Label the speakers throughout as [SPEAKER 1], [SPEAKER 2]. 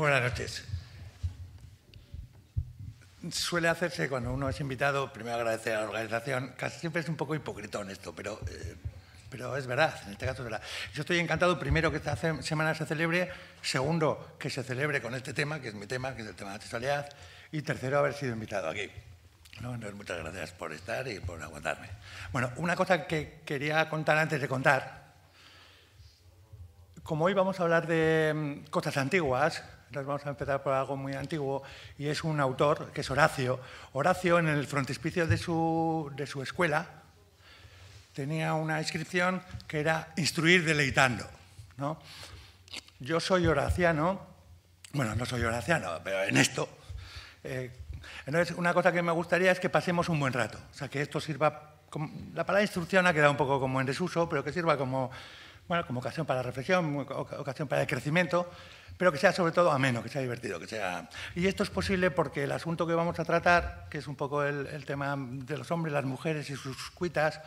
[SPEAKER 1] buenas noches. Suele hacerse cuando uno es invitado, primero agradecer a la organización, casi siempre es un poco en esto, pero, eh, pero es verdad, en este caso es verdad. Yo estoy encantado, primero, que esta semana se celebre, segundo, que se celebre con este tema, que es mi tema, que es el tema de la sexualidad, y tercero, haber sido invitado aquí. muchas gracias por estar y por aguantarme. Bueno, una cosa que quería contar antes de contar. Como hoy vamos a hablar de mm, cosas antiguas, entonces vamos a empezar por algo muy antiguo y es un autor que es Horacio. Horacio en el frontispicio de su, de su escuela tenía una inscripción que era instruir deleitando. ¿no? Yo soy horaciano, bueno, no soy horaciano, pero en esto. Eh, entonces, una cosa que me gustaría es que pasemos un buen rato, o sea, que esto sirva, como, la palabra instrucción ha quedado un poco como en desuso, pero que sirva como, bueno, como ocasión para reflexión, ocasión para el crecimiento pero que sea sobre todo ameno, que sea divertido, que sea... Y esto es posible porque el asunto que vamos a tratar, que es un poco el, tema de los hombres, las mujeres y sus cuitas,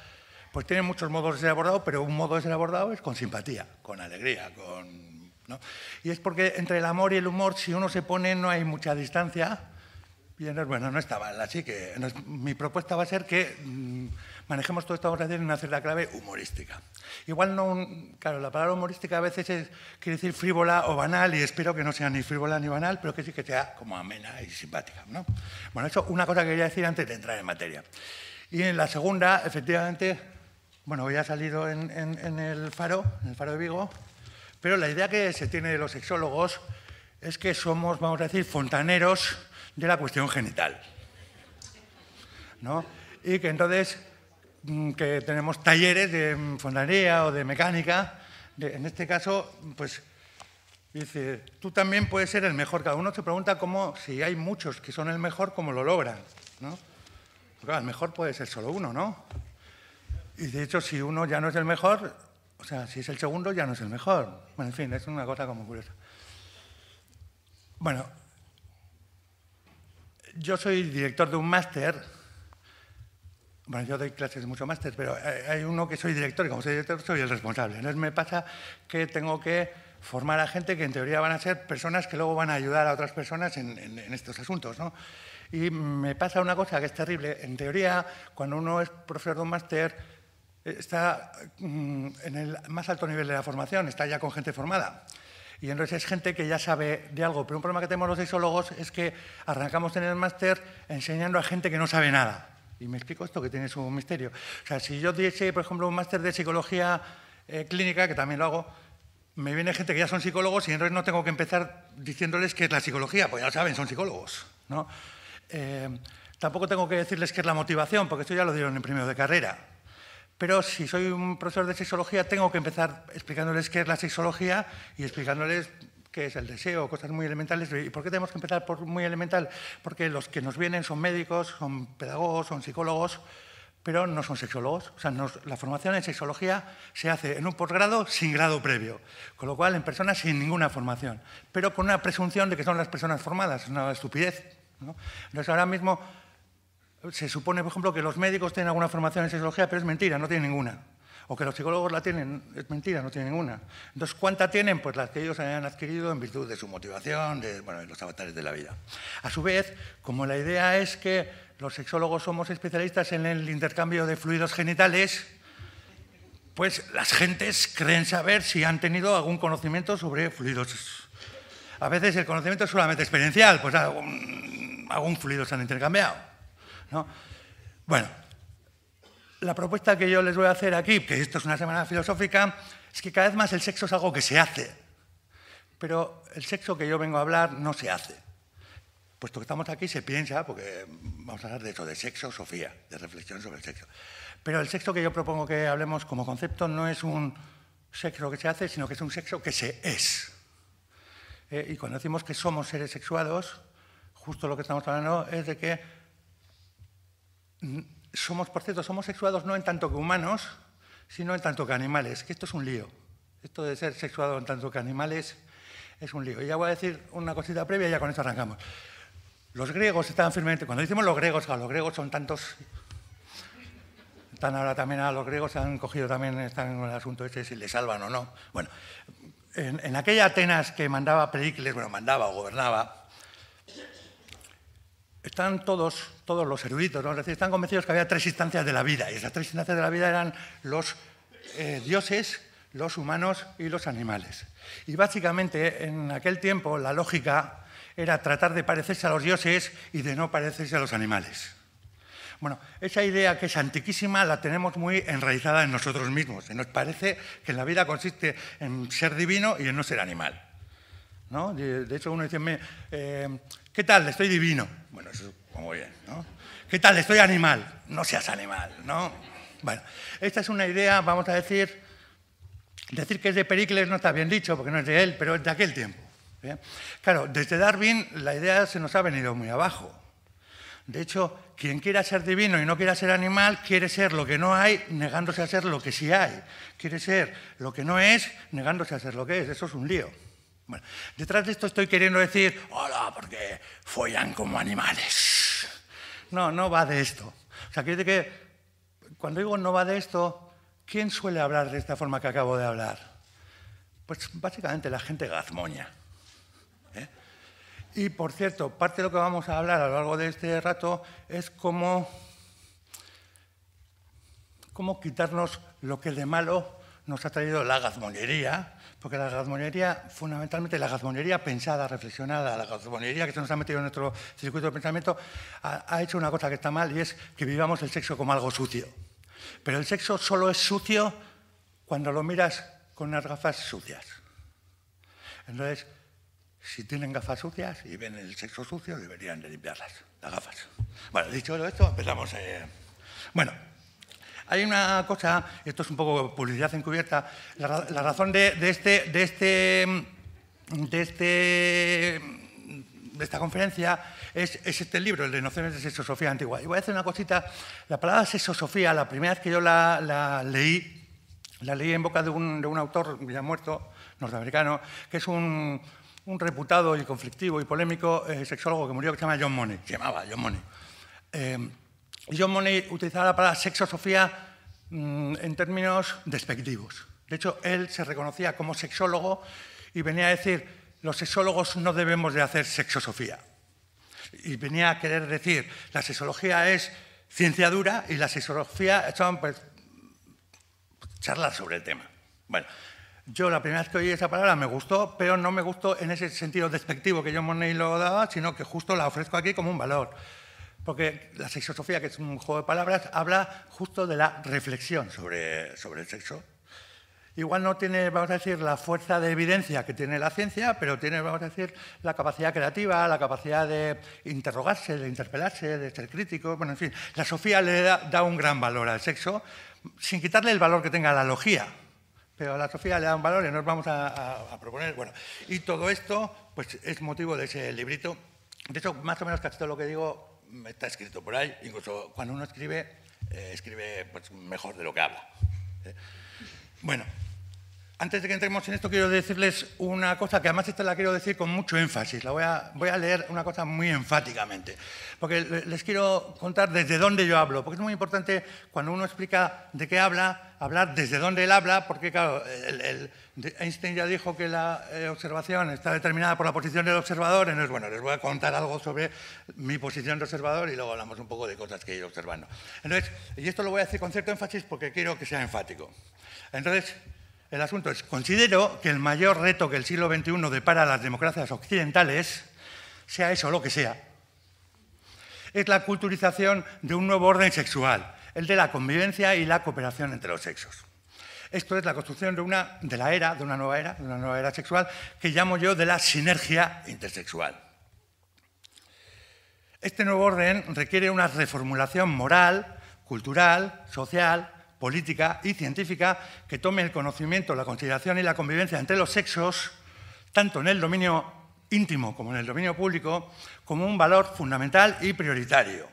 [SPEAKER 1] pues tiene muchos modos de ser abordado, pero un modo de ser abordado es con simpatía, con alegría, con... ¿no? Y es porque entre el amor y el humor, si uno se pone, no hay mucha distancia. Y bueno, no está mal, así que mi propuesta va a ser que... Mm, manejemos vamos a decir, en una celda clave humorística. Igual no, claro, la palabra humorística a veces quiere decir frívola o banal y espero que no sea ni frívola ni banal, pero que sí que sea como amena y simpática. Bueno, eso una cosa que quería decir antes de entrar en materia. Y en la segunda, efectivamente, bueno, ya ha salido en, el faro, en el faro de Vigo, pero la idea que se tiene de los sexólogos es que somos, vamos a decir, fontaneros de la cuestión genital. ¿No? Y que entonces Mm, que tenemos talleres de mm, fontanería o de mecánica. en este caso, pues dice, tú también puedes ser el mejor. Cada uno se pregunta cómo, si hay muchos que son el mejor, cómo lo logran. ¿no? Claro, el mejor puede ser solo uno, ¿no? Y de hecho, si uno ya no es el mejor, o sea, si es el segundo, ya no es el mejor. Bueno, en fin, es una cosa como curiosa. Bueno, yo soy director de un máster bueno, yo doy clases de muchos másteres, pero eh, hay uno que soy director y como soy director soy el responsable. Entonces me pasa que tengo que formar a gente que en teoría van a ser personas que luego van a ayudar a otras personas en, estos asuntos. ¿no? Y me pasa una cosa que es terrible. En teoría, cuando uno es profesor de un máster, eh, está mm, en el más alto nivel de la formación, está ya con gente formada. Y entonces es gente que ya sabe de algo. Pero un problema que tenemos los isólogos es que arrancamos en el máster enseñando a gente que no sabe nada. Y me explico esto que tiene su misterio. O sea, si yo diese, por ejemplo, un máster de psicología eh, clínica, que también lo hago, me viene gente que ya son psicólogos y entonces no tengo que empezar diciéndoles qué es la psicología, pues ya lo saben, son psicólogos. ¿no? Eh, tampoco tengo que decirles qué es la motivación, porque esto ya lo dieron en el primero de carrera. Pero si soy un profesor de sexología, tengo que empezar explicándoles qué es la sexología y explicándoles que es el deseo, cosas muy elementales. ¿Y por qué tenemos que empezar por muy elemental? Porque los que nos vienen son médicos, son pedagogos, son psicólogos, pero no son sexólogos. O sea, la formación en sexología se hace en un posgrado sin grado previo, con lo cual en personas sin ninguna formación, pero con una presunción de que son las personas formadas, es una estupidez. Entonces, ahora mismo se supone, por ejemplo, que los médicos tienen alguna formación en sexología, pero es mentira, no tienen ninguna o que los psicólogos la tienen, es mentira, no tienen una. Entonces, ¿cuánta tienen? Pues las que ellos han adquirido en virtud de su motivación, de, bueno, los avatares de la vida. A su vez, como la idea es que los sexólogos somos especialistas en el intercambio de fluidos genitales, pues las gentes creen saber si han tenido algún conocimiento sobre fluidos. A veces el conocimiento es solamente experiencial, pues algún, algún fluido se han intercambiado. Bueno, la propuesta que yo les voy a hacer aquí, que esto es una semana filosófica, es que cada vez más el sexo es algo que se hace. Pero el sexo que yo vengo a hablar no se hace. Puesto que estamos aquí, se piensa, porque vamos a hablar de eso, de sexo, Sofía, de reflexión sobre el sexo. Pero el sexo que yo propongo que hablemos como concepto no es un sexo que se hace, sino que es un sexo que se es. Eh, y cuando decimos que somos seres sexuados, justo lo que estamos hablando es de que somos, por cierto, somos sexuados no en tanto que humanos, sino en tanto que animales, que esto es un lío. Esto de ser sexuado en tanto que animales es un lío. Y ya voy a decir una cosita previa y ya con esto arrancamos. Los griegos estaban firmemente, cuando decimos los griegos, a los griegos son tantos, están ahora también a ah, los griegos, se han cogido también, están en el asunto este si le salvan o no. Bueno, en, en aquella Atenas que mandaba Pericles, bueno, mandaba o gobernaba, están todos, todos los eruditos, están convencidos que había tres instancias de la vida, y esas tres instancias de la vida eran los eh, dioses, los humanos y los animales. Y básicamente en aquel tiempo la lógica era tratar de parecerse a los dioses y de no parecerse a los animales. Bueno, esa idea que es antiquísima la tenemos muy enraizada en nosotros mismos. Y nos parece que la vida consiste en ser divino y en no ser animal. De, hecho, uno dice, eh, ¿qué tal? Estoy divino. Bueno, eso es como bien, ¿Qué tal? Estoy animal. No seas animal, ¿no? Bueno, esta es una idea, vamos a decir, decir que es de Pericles no está bien dicho, porque no es de él, pero es de aquel tiempo. Claro, desde Darwin la idea se nos ha venido muy abajo. De hecho, quien quiera ser divino y no quiera ser animal, quiere ser lo que no hay, negándose a ser lo que sí hay. Quiere ser lo que no es, negándose a ser lo que es. Eso es un lío. Bueno, detrás de esto estoy queriendo decir, hola, porque follan como animales. No, no va de esto. O sea, que cuando digo no va de esto, ¿quién suele hablar de esta forma que acabo de hablar? Pues básicamente la gente gazmoña. ¿eh? Y por cierto, parte de lo que vamos a hablar a lo largo de este rato es cómo, cómo quitarnos lo que de malo nos ha traído la gazmoñería porque la gazmonería, fundamentalmente la gazmonería pensada, reflexionada, la gazmonería que se nos ha metido en nuestro circuito de pensamiento, ha, hecho una cosa que está mal y es que vivamos el sexo como algo sucio. Pero el sexo solo es sucio cuando lo miras con unas gafas sucias. Entonces, si tienen gafas sucias y ven el sexo sucio, deberían de limpiarlas, las gafas. Bueno, dicho esto, empezamos. Eh, bueno. Hay una cosa, esto es un poco publicidad encubierta, la, razón de, este, de, este, de, este, de esta conferencia es, este libro, el de Nociones de Sexosofía Antigua. Y voy a hacer una cosita, la palabra sexosofía, la primera vez que yo la, leí, la leí en boca de un, autor ya muerto, norteamericano, que es un, reputado y conflictivo y polémico eh, sexólogo que murió que se llama John Money, llamaba John Money. Eh, John Money utilizaba la palabra sexosofía mm, en términos despectivos. De hecho, él se reconocía como sexólogo y venía a decir, los sexólogos no debemos de hacer sexosofía. Y venía a querer decir, la sexología es ciencia dura y la sexología son pues, charlas sobre el tema. Bueno, yo la primera vez que oí esa palabra me gustó, pero no me gustó en ese sentido despectivo que John Money lo daba, sino que justo la ofrezco aquí como un valor. Porque la sexosofía, que es un juego de palabras, habla justo de la reflexión sobre, sobre el sexo. Igual no tiene, vamos a decir, la fuerza de evidencia que tiene la ciencia, pero tiene, vamos a decir, la capacidad creativa, la capacidad de interrogarse, de interpelarse, de ser crítico. Bueno, en fin, la sofía le da, un gran valor al sexo, sin quitarle el valor que tenga la logía. Pero a la sofía le da un valor y nos vamos a, a proponer. Bueno, y todo esto pues, es motivo de ese librito. De hecho, más o menos casi todo lo que digo está escrito por ahí, incluso cuando uno escribe, eh, escribe pues, mejor de lo que habla. Eh, bueno, antes de que entremos en esto, quiero decirles una cosa que además esta la quiero decir con mucho énfasis. La voy a, voy a leer una cosa muy enfáticamente, porque les quiero contar desde dónde yo hablo, porque es muy importante cuando uno explica de qué habla, hablar desde dónde él habla, porque claro, Einstein ya dijo que la eh, observación está determinada por la posición del observador, entonces bueno, les voy a contar algo sobre mi posición de observador y luego hablamos un poco de cosas que he ido observando. Entonces, y esto lo voy a decir con cierto énfasis porque quiero que sea enfático. Entonces, el asunto es, considero que el mayor reto que el siglo XXI depara a las democracias occidentales, sea eso lo que sea, es la culturización de un nuevo orden sexual, el de la convivencia y la cooperación entre los sexos. Esto es la construcción de, una, de la era, de una nueva era, de una nueva era sexual, que llamo yo de la sinergia intersexual. Este nuevo orden requiere una reformulación moral, cultural, social, política y científica que tome el conocimiento, la consideración y la convivencia entre los sexos, tanto en el dominio íntimo como en el dominio público, como un valor fundamental y prioritario.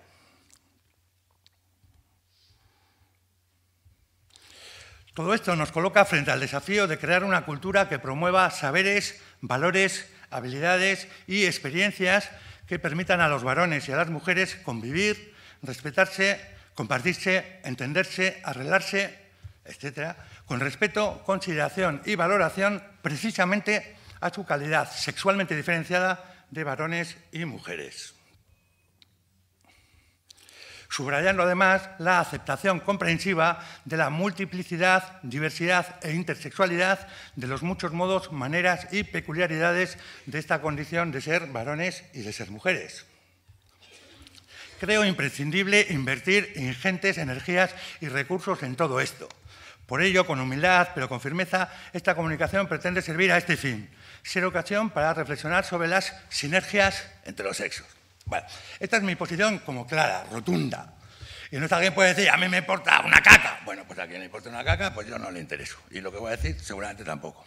[SPEAKER 1] Todo esto nos coloca frente al desafío de crear una cultura que promueva saberes, valores, habilidades y experiencias que permitan a los varones y a las mujeres convivir, respetarse compartirse, entenderse, arreglarse, etcétera, con respeto, consideración y valoración precisamente a su calidad sexualmente diferenciada de varones y mujeres. Subrayando además la aceptación comprensiva de la multiplicidad, diversidad e intersexualidad de los muchos modos, maneras y peculiaridades de esta condición de ser varones y de ser mujeres creo imprescindible invertir ingentes energías y recursos en todo esto. Por ello, con humildad pero con firmeza, esta comunicación pretende servir a este fin, ser ocasión para reflexionar sobre las sinergias entre los sexos. esta es mi posición como clara, rotunda. Y no alguien puede decir, a mí me importa una caca. Bueno, pues a quien le importa una caca, pues yo no le intereso. Y lo que voy a decir, seguramente tampoco.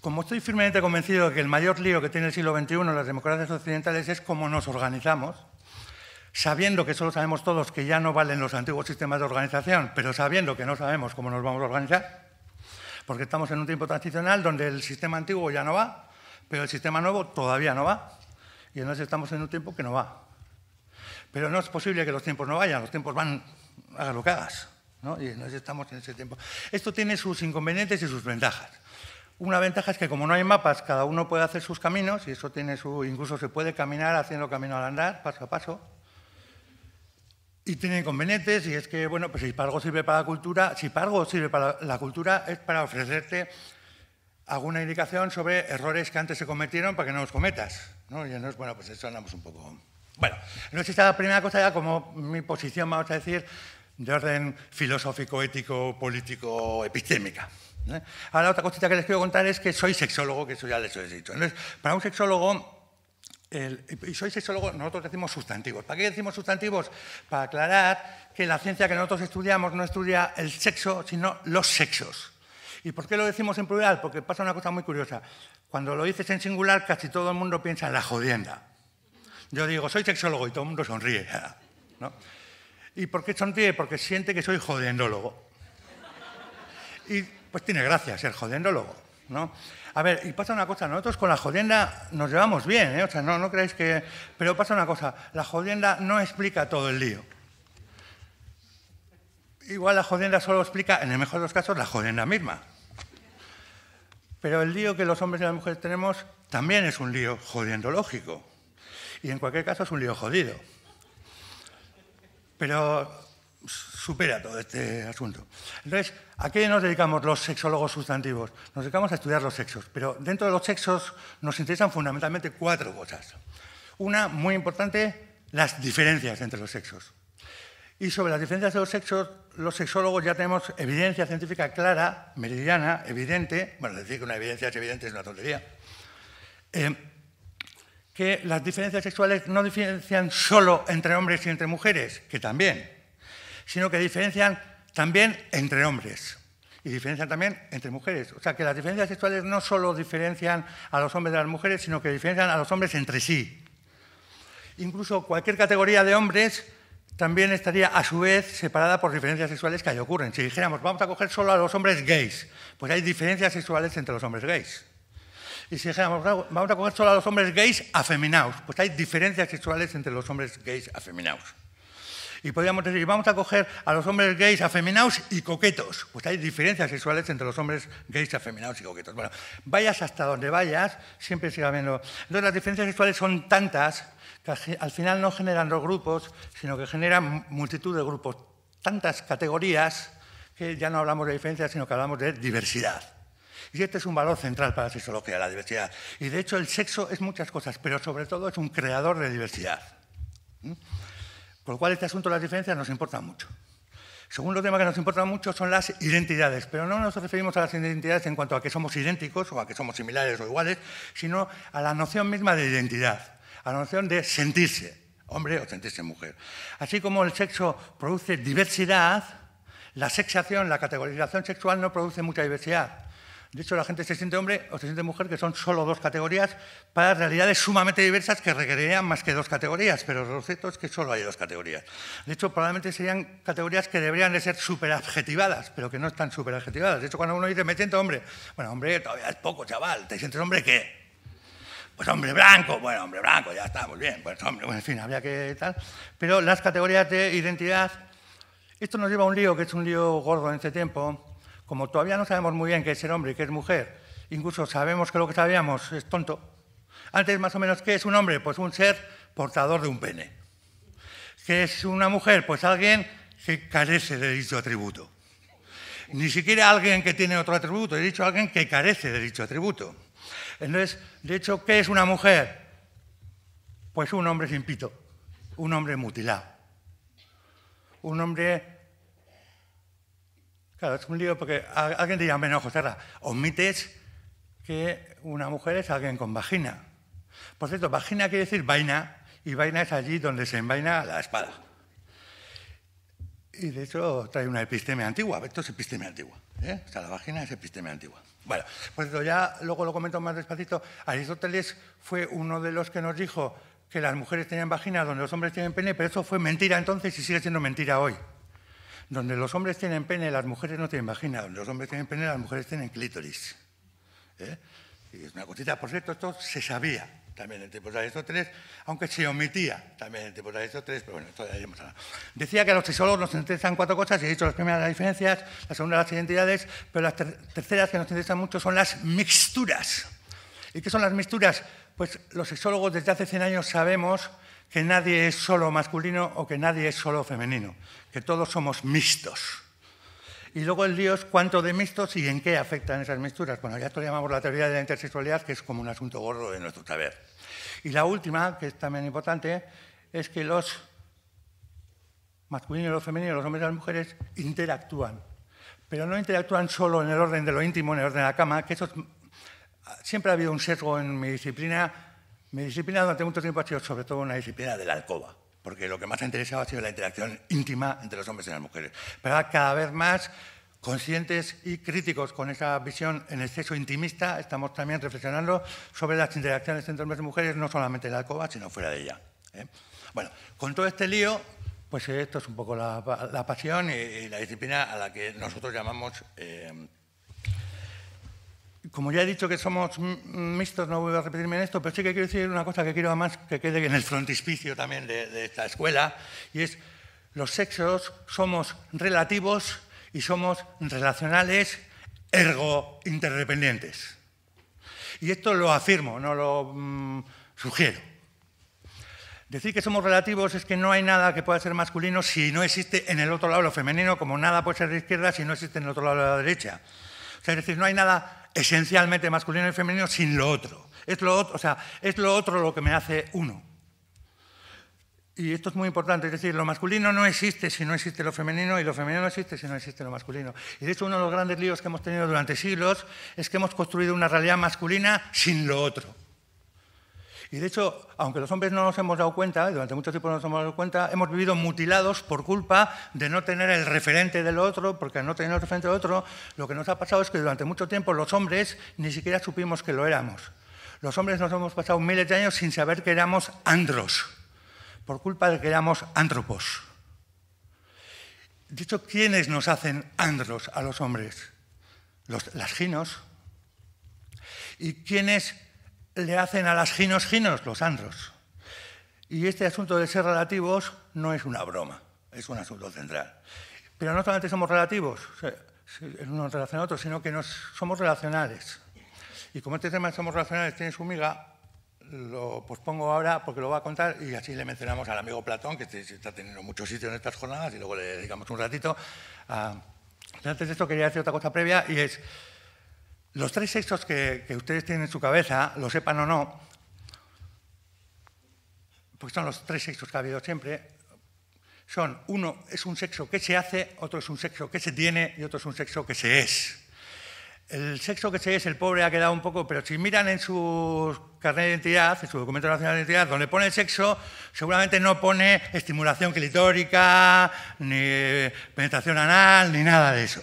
[SPEAKER 1] Como estoy firmemente convencido de que el mayor lío que tiene el siglo XXI en las democracias occidentales es cómo nos organizamos, sabiendo que solo sabemos todos que ya no valen los antiguos sistemas de organización, pero sabiendo que no sabemos cómo nos vamos a organizar, porque estamos en un tiempo transicional donde el sistema antiguo ya no va, pero el sistema nuevo todavía no va, y entonces estamos en un tiempo que no va. Pero no es posible que los tiempos no vayan, los tiempos van a lo que hagas, ¿no? y entonces estamos en ese tiempo. Esto tiene sus inconvenientes y sus ventajas. Una ventaja es que como no hay mapas, cada uno puede hacer sus caminos y eso tiene su, incluso se puede caminar haciendo camino al andar, paso a paso. Y tiene inconvenientes, y es que, bueno, pues si para algo sirve para la cultura, si para algo sirve para la cultura es para ofrecerte alguna indicación sobre errores que antes se cometieron para que no los cometas. ¿no? Y entonces, bueno, pues eso andamos un poco. Bueno, entonces esta primera cosa ya como mi posición, vamos a decir, de orden filosófico, ético, político, epistémica. ¿eh? Ahora otra cosita que les quiero contar es que soy sexólogo, que eso ya les he dicho. Entonces, para un sexólogo y soy sexólogo, nosotros decimos sustantivos. ¿Para qué decimos sustantivos? Para aclarar que la ciencia que nosotros estudiamos no estudia el sexo, sino los sexos. ¿Y por qué lo decimos en plural? Porque pasa una cosa muy curiosa. Cuando lo dices en singular, casi todo el mundo piensa en la jodienda. Yo digo, soy sexólogo y todo el mundo sonríe. ¿no? ¿Y por qué sonríe? Porque siente que soy jodendólogo. Y pues tiene gracia ser jodendólogo. ¿no? A ver, y pasa una cosa, nosotros con la jodienda nos llevamos bien, ¿eh? O sea, no, no creéis que... Pero pasa una cosa, la jodienda no explica todo el lío. Igual la jodienda solo explica, en el mejor de los casos, la jodienda misma. Pero el lío que los hombres y las mujeres tenemos también es un lío jodiendológico Y en cualquier caso es un lío jodido. Pero supera todo este asunto. Entonces, ¿a qué nos dedicamos los sexólogos sustantivos? Nos dedicamos a estudiar los sexos, pero dentro de los sexos nos interesan fundamentalmente cuatro cosas. Una muy importante, las diferencias entre los sexos. Y sobre las diferencias de los sexos, los sexólogos ya tenemos evidencia científica clara, meridiana, evidente, bueno, decir que una evidencia es evidente es una tontería, eh, que las diferencias sexuales no diferencian solo entre hombres y entre mujeres, que también, sino que diferencian también entre hombres y diferencian también entre mujeres. O sea, que las diferencias sexuales no solo diferencian a los hombres de las mujeres, sino que diferencian a los hombres entre sí. Incluso cualquier categoría de hombres también estaría a su vez separada por diferencias sexuales que ahí ocurren. Si dijéramos, vamos a coger solo a los hombres gays, pues hay diferencias sexuales entre los hombres gays. Y si dijéramos, vamos a coger solo a los hombres gays afeminados, pues hay diferencias sexuales entre los hombres gays afeminados. Y podríamos decir, vamos a coger a los hombres gays afeminados y coquetos. Pues hay diferencias sexuales entre los hombres gays afeminados y coquetos. Bueno, vayas hasta donde vayas, siempre siga habiendo... Entonces las diferencias sexuales son tantas que al final no generan dos grupos, sino que generan multitud de grupos, tantas categorías que ya no hablamos de diferencias, sino que hablamos de diversidad. Y este es un valor central para la sexología, la diversidad. Y de hecho el sexo es muchas cosas, pero sobre todo es un creador de diversidad. ¿Mm? Por lo cual este asunto de las diferencias nos importa mucho. Segundo tema que nos importa mucho son las identidades, pero no nos referimos a las identidades en cuanto a que somos idénticos o a que somos similares o iguales, sino a la noción misma de identidad, a la noción de sentirse hombre o sentirse mujer. Así como el sexo produce diversidad, la sexación, la categorización sexual no produce mucha diversidad. De hecho, la gente se siente hombre o se siente mujer, que son solo dos categorías para realidades sumamente diversas que requerirían más que dos categorías, pero lo cierto es que solo hay dos categorías. De hecho, probablemente serían categorías que deberían de ser superadjetivadas, pero que no están superadjetivadas. De hecho, cuando uno dice, me siento hombre, bueno, hombre todavía es poco, chaval, ¿te sientes hombre qué? Pues hombre blanco, bueno, hombre blanco, ya está, muy bien, pues hombre, bueno, en fin, habría que tal. Pero las categorías de identidad, esto nos lleva a un lío, que es un lío gordo en este tiempo, como todavía no sabemos muy bien qué es el hombre y qué es mujer, incluso sabemos que lo que sabíamos es tonto. Antes, más o menos, ¿qué es un hombre? Pues un ser portador de un pene. ¿Qué es una mujer? Pues alguien que carece de dicho atributo. Ni siquiera alguien que tiene otro atributo, he dicho alguien que carece de dicho atributo. Entonces, de hecho, ¿qué es una mujer? Pues un hombre sin pito, un hombre mutilado, un hombre Claro, es un lío porque alguien diría, menos José omites que una mujer es alguien con vagina. Por cierto, vagina quiere decir vaina, y vaina es allí donde se envaina la espada. Y de hecho trae una epistemia antigua, esto es epistemia antigua, ¿eh? o sea, la vagina es epistemia antigua. Bueno, pues ya luego lo comento más despacito. Aristóteles fue uno de los que nos dijo que las mujeres tenían vagina donde los hombres tienen pene, pero eso fue mentira entonces y sigue siendo mentira hoy. Donde los hombres tienen pene, las mujeres no tienen vagina. Donde los hombres tienen pene, las mujeres tienen clítoris. ¿eh? Y es una cosita, por cierto, esto se sabía también en tiempos de Aristóteles, aunque se omitía también en tiempos de Aristóteles, pero bueno, esto hemos hablado. Decía que a los sexólogos nos interesan cuatro cosas, y he dicho las primeras las diferencias, las segundas las identidades, pero las terceras que nos interesan mucho son las mixturas. ¿Y qué son las mixturas? Pues los sexólogos desde hace 100 años sabemos que nadie es solo masculino o que nadie es solo femenino, que todos somos mixtos. Y luego el lío es cuánto de mixtos y en qué afectan esas mixturas. Bueno, ya esto lo llamamos la teoría de la intersexualidad, que es como un asunto gordo de nuestro saber. Y la última, que es también importante, es que los masculinos y los femeninos, los hombres y las mujeres, interactúan. Pero no interactúan solo en el orden de lo íntimo, en el orden de la cama, que eso siempre ha habido un sesgo en mi disciplina. Mi disciplina durante mucho tiempo ha sido sobre todo una disciplina de la alcoba porque lo que más ha interesado ha sido la interacción íntima entre los hombres y las mujeres. Pero cada vez más conscientes y críticos con esa visión en exceso intimista, estamos también reflexionando sobre las interacciones entre hombres y mujeres, no solamente en la alcoba, sino fuera de ella. ¿eh? Bueno, con todo este lío, pues esto es un poco la, pasión y, la disciplina a la que nosotros llamamos eh, como ya he dicho que somos mixtos, no voy a repetirme en esto, pero sí que quiero decir una cosa que quiero además que quede en el frontispicio también de, esta escuela, y es los sexos somos relativos y somos relacionales, ergo interdependientes. Y esto lo afirmo, no lo mm, sugiero. Decir que somos relativos es que no hay nada que pueda ser masculino si no existe en el otro lado lo femenino, como nada puede ser de izquierda si no existe en el otro lado de la derecha. O sea, es decir, no hay nada esencialmente masculino y femenino sin lo otro. Es lo otro, o sea, es lo otro lo que me hace uno. Y esto es muy importante, es decir, lo masculino no existe si no existe lo femenino y lo femenino no existe si no existe lo masculino. Y de hecho uno de los grandes líos que hemos tenido durante siglos es que hemos construido una realidad masculina sin lo otro. Y de hecho, aunque los hombres no nos hemos dado cuenta, durante mucho tiempo no nos hemos dado cuenta, hemos vivido mutilados por culpa de no tener el referente del otro, porque al no tener el referente del otro, lo que nos ha pasado es que durante mucho tiempo los hombres ni siquiera supimos que lo éramos. Los hombres nos hemos pasado miles de años sin saber que éramos andros, por culpa de que éramos antropos. hecho, ¿quiénes nos hacen andros a los hombres? Los, las ginos. ¿Y quiénes le hacen a las ginos ginos los andros. Y este asunto de ser relativos no es una broma, es un asunto central. Pero no solamente somos relativos, uno relaciona a otro, sino que nos, somos relacionales. Y como este tema de somos relacionales tiene su miga, lo pospongo ahora porque lo va a contar y así le mencionamos al amigo Platón, que está teniendo mucho sitio en estas jornadas y luego le dedicamos un ratito. Antes de esto quería decir otra cosa previa y es los tres sexos que, ustedes tienen en su cabeza, lo sepan o no, porque son los tres sexos que ha habido siempre, son uno es un sexo que se hace, otro es un sexo que se tiene y otro es un sexo que se es. El sexo que se es, el pobre ha quedado un poco, pero si miran en su carnet de identidad, en su documento nacional de identidad, donde pone el sexo, seguramente no pone estimulación clitórica, ni penetración anal, ni nada de eso.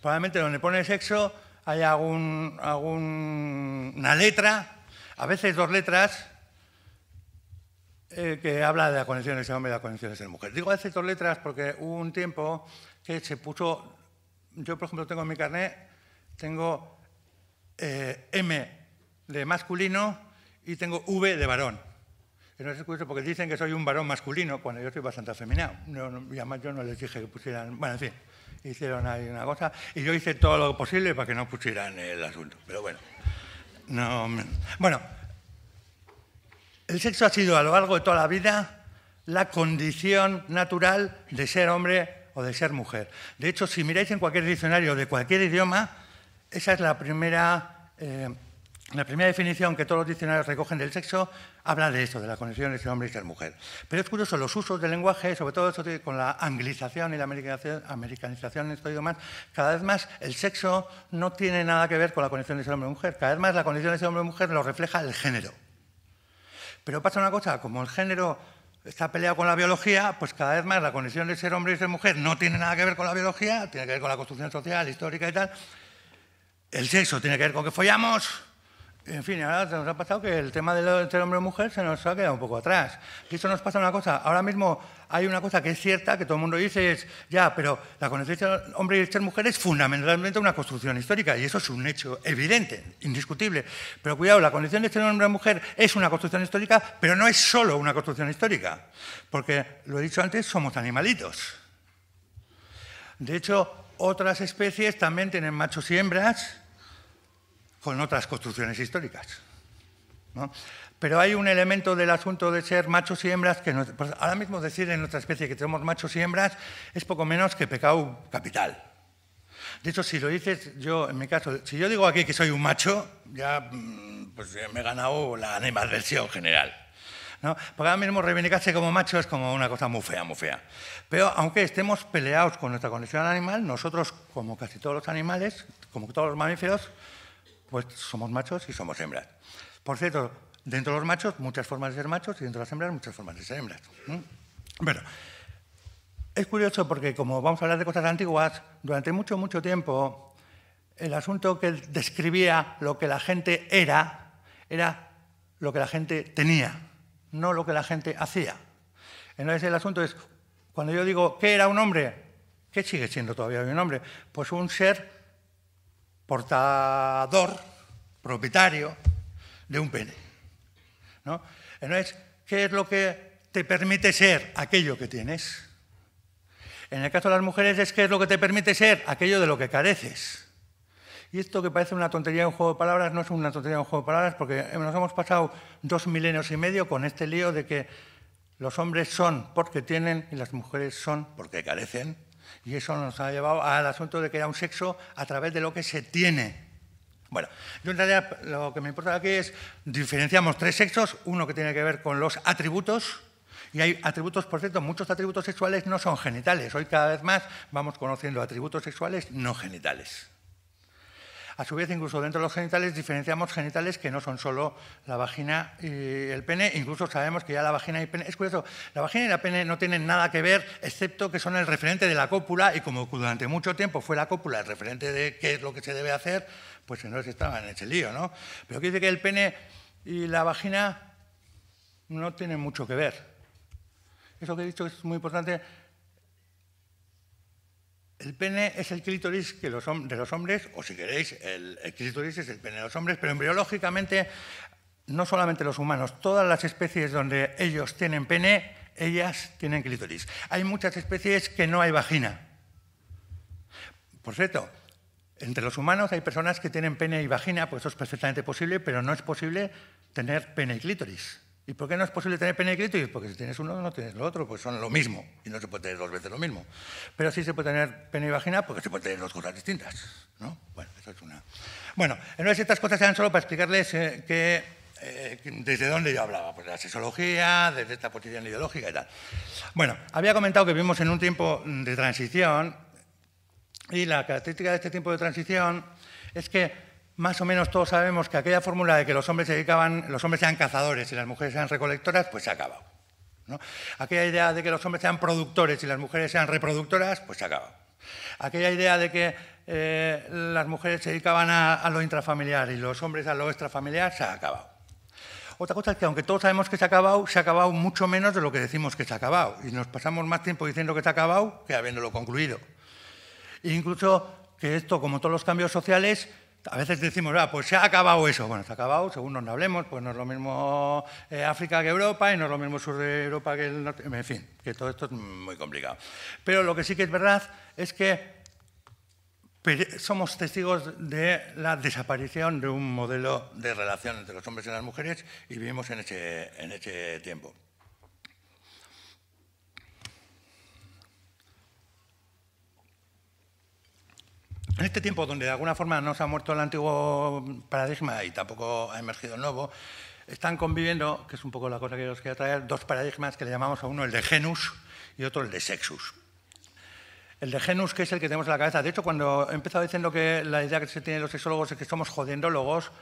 [SPEAKER 1] Probablemente donde pone el sexo hay algún, alguna letra, a veces dos letras, eh, que habla de la conexión de hombre y de las conexiones de mujer. Digo a veces dos letras porque hubo un tiempo que se puso, yo por ejemplo tengo en mi carnet, tengo eh, M de masculino y tengo V de varón. no es curioso porque dicen que soy un varón masculino cuando yo soy bastante afeminado. y además yo no les dije que pusieran... Bueno, en fin hicieron ahí una cosa. Y yo hice todo lo posible para que no pusieran el asunto. Pero bueno. No, bueno, el sexo ha sido a lo largo de toda la vida la condición natural de ser hombre o de ser mujer. De hecho, si miráis en cualquier diccionario de cualquier idioma, esa es la primera... Eh, la primera definición que todos los diccionarios recogen del sexo habla de esto, de la conexión ser hombre y ser mujer. Pero es curioso, los usos del lenguaje, sobre todo esto con la anglización y la americanización, cada vez más el sexo no tiene nada que ver con la conexión de ser hombre y mujer. Cada vez más la conexión ser hombre y mujer lo refleja el género. Pero pasa una cosa, como el género está peleado con la biología, pues cada vez más la conexión de ser hombre y ser mujer no tiene nada que ver con la biología, tiene que ver con la construcción social, histórica y tal. El sexo tiene que ver con que follamos, en fin, ahora nos ha pasado que el tema del, hombre o mujer se nos ha quedado un poco atrás. Y eso nos pasa una cosa. Ahora mismo hay una cosa que es cierta, que todo el mundo dice, es, ya, pero la conexión hombre y ser mujer es fundamentalmente una construcción histórica, y eso es un hecho evidente, indiscutible. Pero cuidado, la condición de ser hombre y mujer es una construcción histórica, pero no es solo una construcción histórica, porque, lo he dicho antes, somos animalitos. De hecho, otras especies también tienen machos y hembras con otras construcciones históricas. ¿no? Pero hay un elemento del asunto de ser machos y hembras que pues, ahora mismo decir en nuestra especie que tenemos machos y hembras es poco menos que pecado capital. De hecho, si lo dices yo, en mi caso, si yo digo aquí que soy un macho, mm, pues, ya me he ganado la animadversión general. ¿no? Porque ahora mismo reivindicarse como macho es como una cosa muy fea, muy fea. Pero aunque estemos peleados con nuestra condición animal, nosotros, como casi todos los animales, como todos los mamíferos, pues somos machos y somos hembras. Por cierto, dentro de los machos muchas formas de ser machos y dentro de las hembras muchas formas de ser hembras. Bueno, es curioso porque como vamos a hablar de cosas antiguas, durante mucho, mucho tiempo el asunto que describía lo que la gente era era lo que la gente tenía, no lo que la gente hacía. Entonces el asunto es, cuando yo digo, ¿qué era un hombre? ¿Qué sigue siendo todavía un hombre? Pues un ser portador, propietario de un pene. ¿no? Entonces, ¿qué es lo que te permite ser aquello que tienes? En el caso de las mujeres es qué es lo que te permite ser aquello de lo que careces. Y esto que parece una tontería, un juego de palabras, no es una tontería, un juego de palabras, porque nos hemos pasado dos milenios y medio con este lío de que los hombres son porque tienen y las mujeres son porque carecen. Y eso nos ha llevado al asunto de que haya un sexo a través de lo que se tiene. Bueno, yo en realidad lo que me importa aquí es diferenciamos tres sexos, uno que tiene que ver con los atributos, y hay atributos, por cierto, muchos atributos sexuales no son genitales. Hoy cada vez más vamos conociendo atributos sexuales no genitales. A su vez, incluso dentro de los genitales diferenciamos genitales que no son solo la vagina y el pene, incluso sabemos que ya la vagina y el pene, es curioso, la vagina y la pene no tienen nada que ver, excepto que son el referente de la cópula y como durante mucho tiempo fue la cópula el referente de qué es lo que se debe hacer, pues entonces estaban en ese lío, ¿no? Pero quiere decir que el pene y la vagina no tienen mucho que ver. Eso que he dicho es muy importante el pene es el clítoris que los, de los hombres, o si queréis, el, el clítoris es el pene de los hombres, pero embriológicamente, no solamente los humanos, todas las especies donde ellos tienen pene, ellas tienen clítoris. Hay muchas especies que no hay vagina. Por cierto, entre los humanos hay personas que tienen pene y vagina, pues eso es perfectamente posible, pero no es posible tener pene y clítoris. ¿Y por qué no es posible tener pene y crítica? porque si tienes uno no tienes lo otro, pues son lo mismo y no se puede tener dos veces lo mismo. Pero sí se puede tener pene y vagina porque se puede tener dos cosas distintas. Bueno, eso es una... Bueno, en estas cosas eran solo para explicarles eh, que, eh, desde dónde yo hablaba, pues de la sexología, desde esta posición ideológica y tal. Bueno, había comentado que vivimos en un tiempo de transición y la característica de este tiempo de transición es que más o menos todos sabemos que aquella fórmula de que los hombres se dedicaban, los hombres sean cazadores y las mujeres sean recolectoras, pues se ha acabado. Aquella idea de que los hombres sean productores y las mujeres sean reproductoras, pues se ha acabado. Aquella idea de que eh, las mujeres se dedicaban a, lo intrafamiliar y los hombres a lo extrafamiliar, se ha acabado. Otra cosa es que aunque todos sabemos que se ha acabado, se ha acabado mucho menos de lo que decimos que se ha acabado. Y nos pasamos más tiempo diciendo que se ha acabado que habiéndolo concluido. incluso que esto, como todos los cambios sociales, a veces decimos, ah, pues se ha acabado eso. Bueno, se ha acabado, según nos hablemos, pues no es lo mismo eh, África que Europa y no es lo mismo sur de Europa que el norte. En fin, que todo esto es muy complicado. Pero lo que sí que es verdad es que somos testigos de la desaparición de un modelo de relación entre los hombres y las mujeres y vivimos en ese, en ese tiempo. En este tiempo donde de alguna forma no se ha muerto el antiguo paradigma y tampoco ha emergido el nuevo, están conviviendo, que es un poco la cosa que os quería traer, dos paradigmas que le llamamos a uno el de genus y otro el de sexus. El de genus, que es el que tenemos en la cabeza. De hecho, cuando he empezado diciendo que la idea que se tiene los sexólogos es que somos jodiendólogos,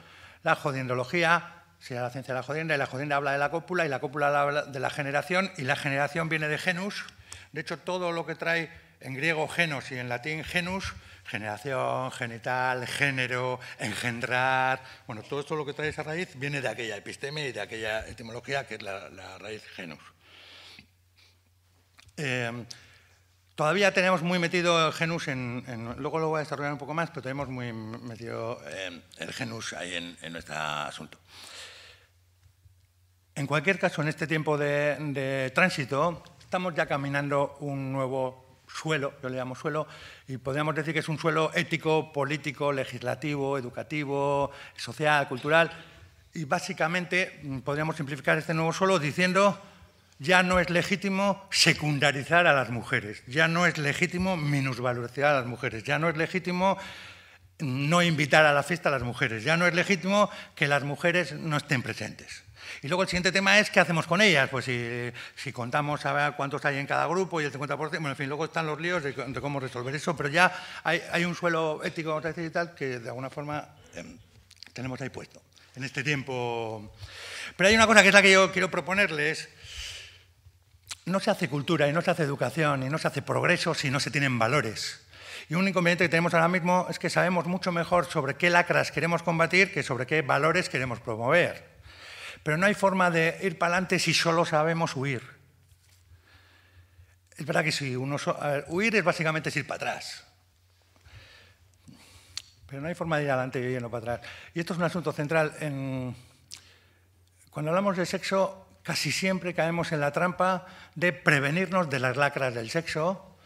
[SPEAKER 1] la jodiendología sería la ciencia de la jodienda, y la jodienda habla de la cópula, y la cópula habla de la generación, y la generación viene de genus. De hecho, todo lo que trae en griego genus y en latín genus generación, genital, género, engendrar. Bueno, todo esto lo que trae esa raíz viene de aquella episteme y de aquella etimología que es la, raíz genus. Eh, todavía tenemos muy metido el genus en, Luego lo voy a desarrollar un poco más, pero tenemos muy metido eh, el genus ahí en, nuestro asunto. En cualquier caso, en este tiempo de, de tránsito, estamos ya caminando un nuevo suelo, yo le llamo suelo, y podríamos decir que es un suelo ético, político, legislativo, educativo, social, cultural, y básicamente mm, podríamos simplificar este nuevo suelo diciendo ya no es legítimo secundarizar a las mujeres, ya no es legítimo minusvalorizar a las mujeres, ya no es legítimo no invitar a la fiesta a las mujeres, ya no es legítimo que las mujeres no estén presentes. Y luego el siguiente tema es qué hacemos con ellas. Pues si, contamos a ver cuántos hay en cada grupo y el 50%, bueno, en fin, luego están los líos de, cómo resolver eso, pero ya hay, un suelo ético y que de alguna forma em, tenemos ahí puesto en este tiempo. Pero hay una cosa que es la que yo quiero proponerles. No se hace cultura y no se hace educación y no se hace progreso si no se tienen valores. Y un inconveniente que tenemos ahora mismo es que sabemos mucho mejor sobre qué lacras queremos combatir que sobre qué valores queremos promover. Pero no hay forma de ir para adelante si solo sabemos huir. Es verdad que si uno huir es básicamente ir para atrás. Pero no hay forma de ir adelante y yendo para atrás. Y esto es un asunto central. Cuando hablamos de sexo, casi siempre caemos en la trampa de prevenirnos de las lacras del sexo,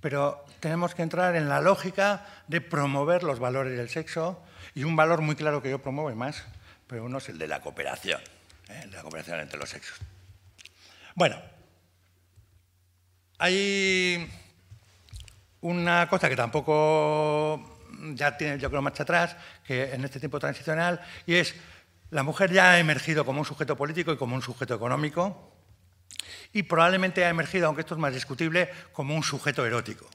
[SPEAKER 1] pero tenemos que entrar en la lógica de promover los valores del sexo y un valor muy claro que yo promuevo y más, pero uno es el de la cooperación en eh, la cooperación entre los sexos. Bueno, hay una cosa que tampoco ya tiene, yo creo, marcha atrás, que en este tiempo transicional, y es la mujer ya ha emergido como un sujeto político y como un sujeto económico, y probablemente ha emergido, aunque esto es más discutible, como un sujeto erótico.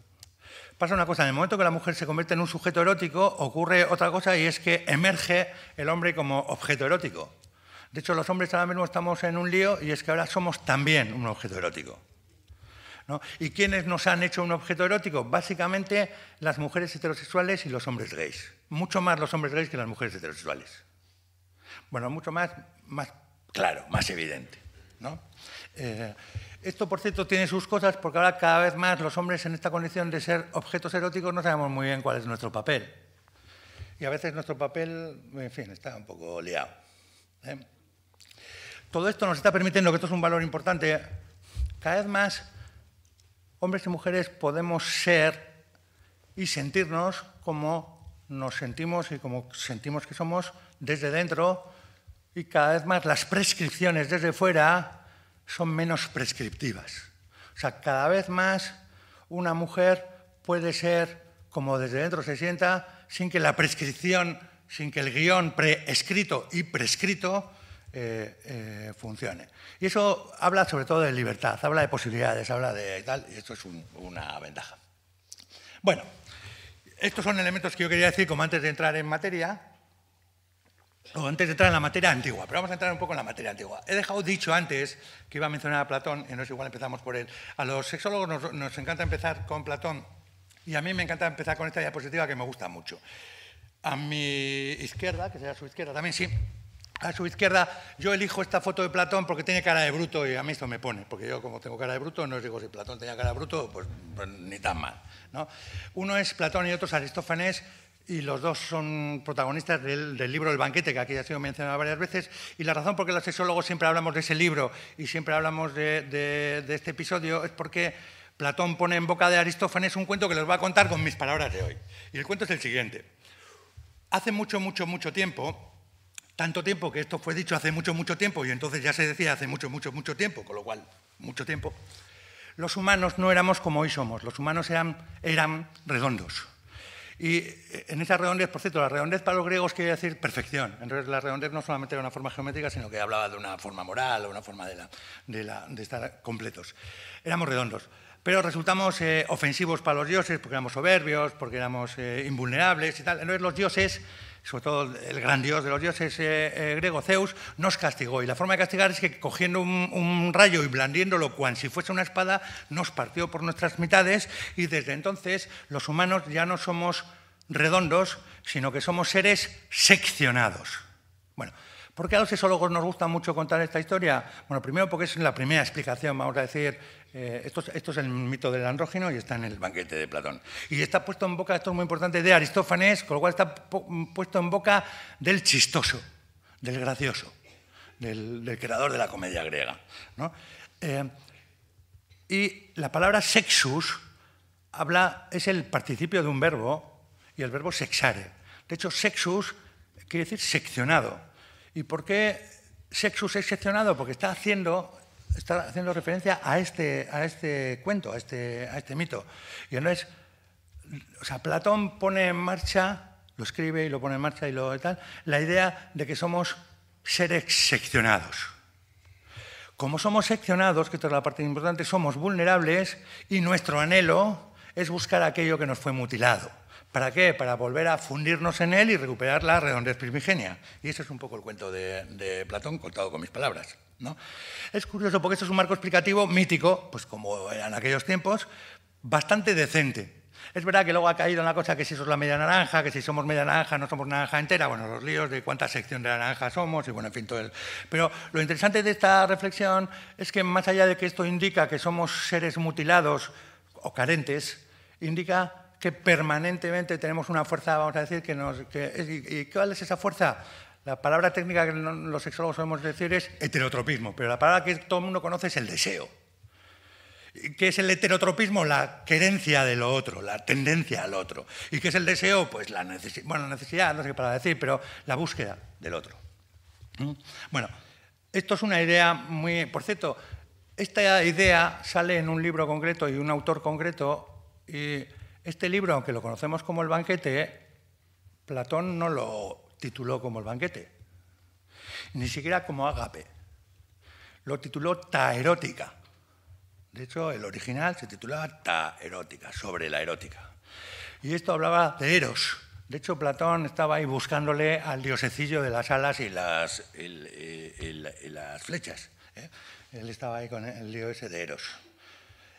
[SPEAKER 1] Pasa una cosa, en el momento que la mujer se convierte en un sujeto erótico, ocurre otra cosa y es que emerge el hombre como objeto erótico. De hecho, los hombres ahora mismo estamos en un lío y es que ahora somos también un objeto erótico. ¿Y quiénes nos han hecho un objeto erótico? Básicamente las mujeres heterosexuales y los hombres gays. Mucho más los hombres gays que las mujeres heterosexuales. Bueno, mucho más, más claro, más evidente. ¿no? Eh, esto, por cierto, tiene sus cosas porque ahora cada vez más los hombres en esta condición de ser objetos eróticos no sabemos muy bien cuál es nuestro papel. Y a veces nuestro papel, en fin, está un poco liado. ¿eh? Todo esto nos está permitiendo, que esto es un valor importante, cada vez más hombres y mujeres podemos ser y sentirnos como nos sentimos y como sentimos que somos desde dentro y cada vez más las prescripciones desde fuera son menos prescriptivas. O sea, cada vez más una mujer puede ser como desde dentro se sienta sin que la prescripción sin que el guión preescrito y prescrito eh, eh, funcione. Y eso habla sobre todo de libertad, habla de posibilidades, habla de tal, y esto es una ventaja. Bueno, estos son elementos que yo quería decir como antes de entrar en materia, o antes de entrar en la materia antigua, pero vamos a entrar un poco en la materia antigua. He dejado dicho antes que iba a mencionar a Platón, y no es igual, empezamos por él. A los sexólogos nos, nos encanta empezar con Platón, y a mí me encanta empezar con esta diapositiva que me gusta mucho. A mi izquierda, que sería su izquierda también, sí, a su izquierda, yo elijo esta foto de Platón porque tiene cara de bruto y a mí esto me pone, porque yo como tengo cara de bruto, no os digo si Platón tenía cara de bruto, pues, pues ni tan mal. Uno es Platón y otro es Aristófanes y los dos son protagonistas del, libro El banquete, que aquí ya ha sido mencionado varias veces, y la razón por la que los sexólogos siempre hablamos de ese libro y siempre hablamos de, este episodio es porque Platón pone en boca de Aristófanes un cuento que les va a contar con mis palabras de hoy. Y el cuento es el siguiente. Hace mucho, mucho, mucho tiempo, tanto tiempo que esto fue dicho hace mucho, mucho tiempo, y entonces ya se decía hace mucho, mucho, mucho tiempo, con lo cual, mucho tiempo, los humanos no éramos como hoy somos, los humanos eran, eran redondos. Y eh, en esa redondez, por cierto, la redondez para los griegos quiere decir perfección. Entonces, la redondez no solamente era una forma geométrica, sino que hablaba de una forma moral o una forma de, la, estar completos. Éramos redondos. Pero resultamos eh, ofensivos para los dioses porque éramos soberbios, porque éramos eh, invulnerables y tal. Entonces, los dioses sobre todo el gran dios de los dioses eh, eh, griego, Zeus, nos castigó. Y la forma de castigar es que cogiendo un, rayo y blandiéndolo cual si fuese una espada, nos partió por nuestras mitades y desde entonces los humanos ya no somos redondos, sino que somos seres seccionados. Bueno, ¿por qué a los sesólogos nos gusta mucho contar esta historia? Bueno, primero porque es la primera explicación, vamos a decir, eh, esto, es el mito del andrógeno y está en el banquete de Platón. Y está puesto en boca, esto es muy importante, de Aristófanes, con lo cual está puesto en boca del chistoso, del gracioso, del, creador de la comedia griega. Eh, y la palabra sexus habla, es el participio de un verbo y el verbo sexare. De hecho, sexus quiere decir seccionado. ¿Y por qué sexus es seccionado? Porque está haciendo está haciendo referencia a este, este cuento, este, a este, mito. Y entonces, o sea, Platón pone en marcha, lo escribe y lo pone en marcha y lo tal, la idea de que somos seres seccionados. Como somos seccionados, que esta es la parte importante, somos vulnerables y nuestro anhelo es buscar aquello que nos fue mutilado. ¿Para qué? Para volver a fundirnos en él y recuperar la redondez primigenia. Y ese es un poco el cuento de Platón contado con mis palabras. Es curioso porque esto es un marco explicativo mítico, pues como eran aquellos tiempos, bastante decente. Es verdad que luego ha caído en la cosa que si sos la media naranja, que si somos media naranja no somos naranja entera, bueno, los líos de cuánta sección de naranja somos y bueno, en fin, todo el... Pero lo interesante de esta reflexión es que más allá de que esto indica que somos seres mutilados o carentes, indica que permanentemente tenemos una fuerza, vamos a decir, que nos... ¿Y cuál es esa fuerza? La palabra técnica que los sexólogos solemos decir es heterotropismo, pero la palabra que todo el mundo conoce es el deseo. ¿Qué es el heterotropismo? La querencia de lo otro, la tendencia al otro. ¿Y qué es el deseo? Pues la necesidad, bueno, necesidad, no sé qué para decir, pero la búsqueda del otro. ¿Mm? Bueno, esto es una idea muy... Por cierto, esta idea sale en un libro concreto y un autor concreto, y este libro, aunque lo conocemos como El banquete, Platón no lo tituló como el banquete, ni siquiera como ágape, lo tituló Ta erótica. De hecho, el original se titulaba Ta erótica, sobre la erótica. Y esto hablaba de Eros. De hecho, Platón estaba ahí buscándole al diosecillo de las alas y las, eh, las flechas. ¿eh? Él estaba ahí con el lío ese de Eros.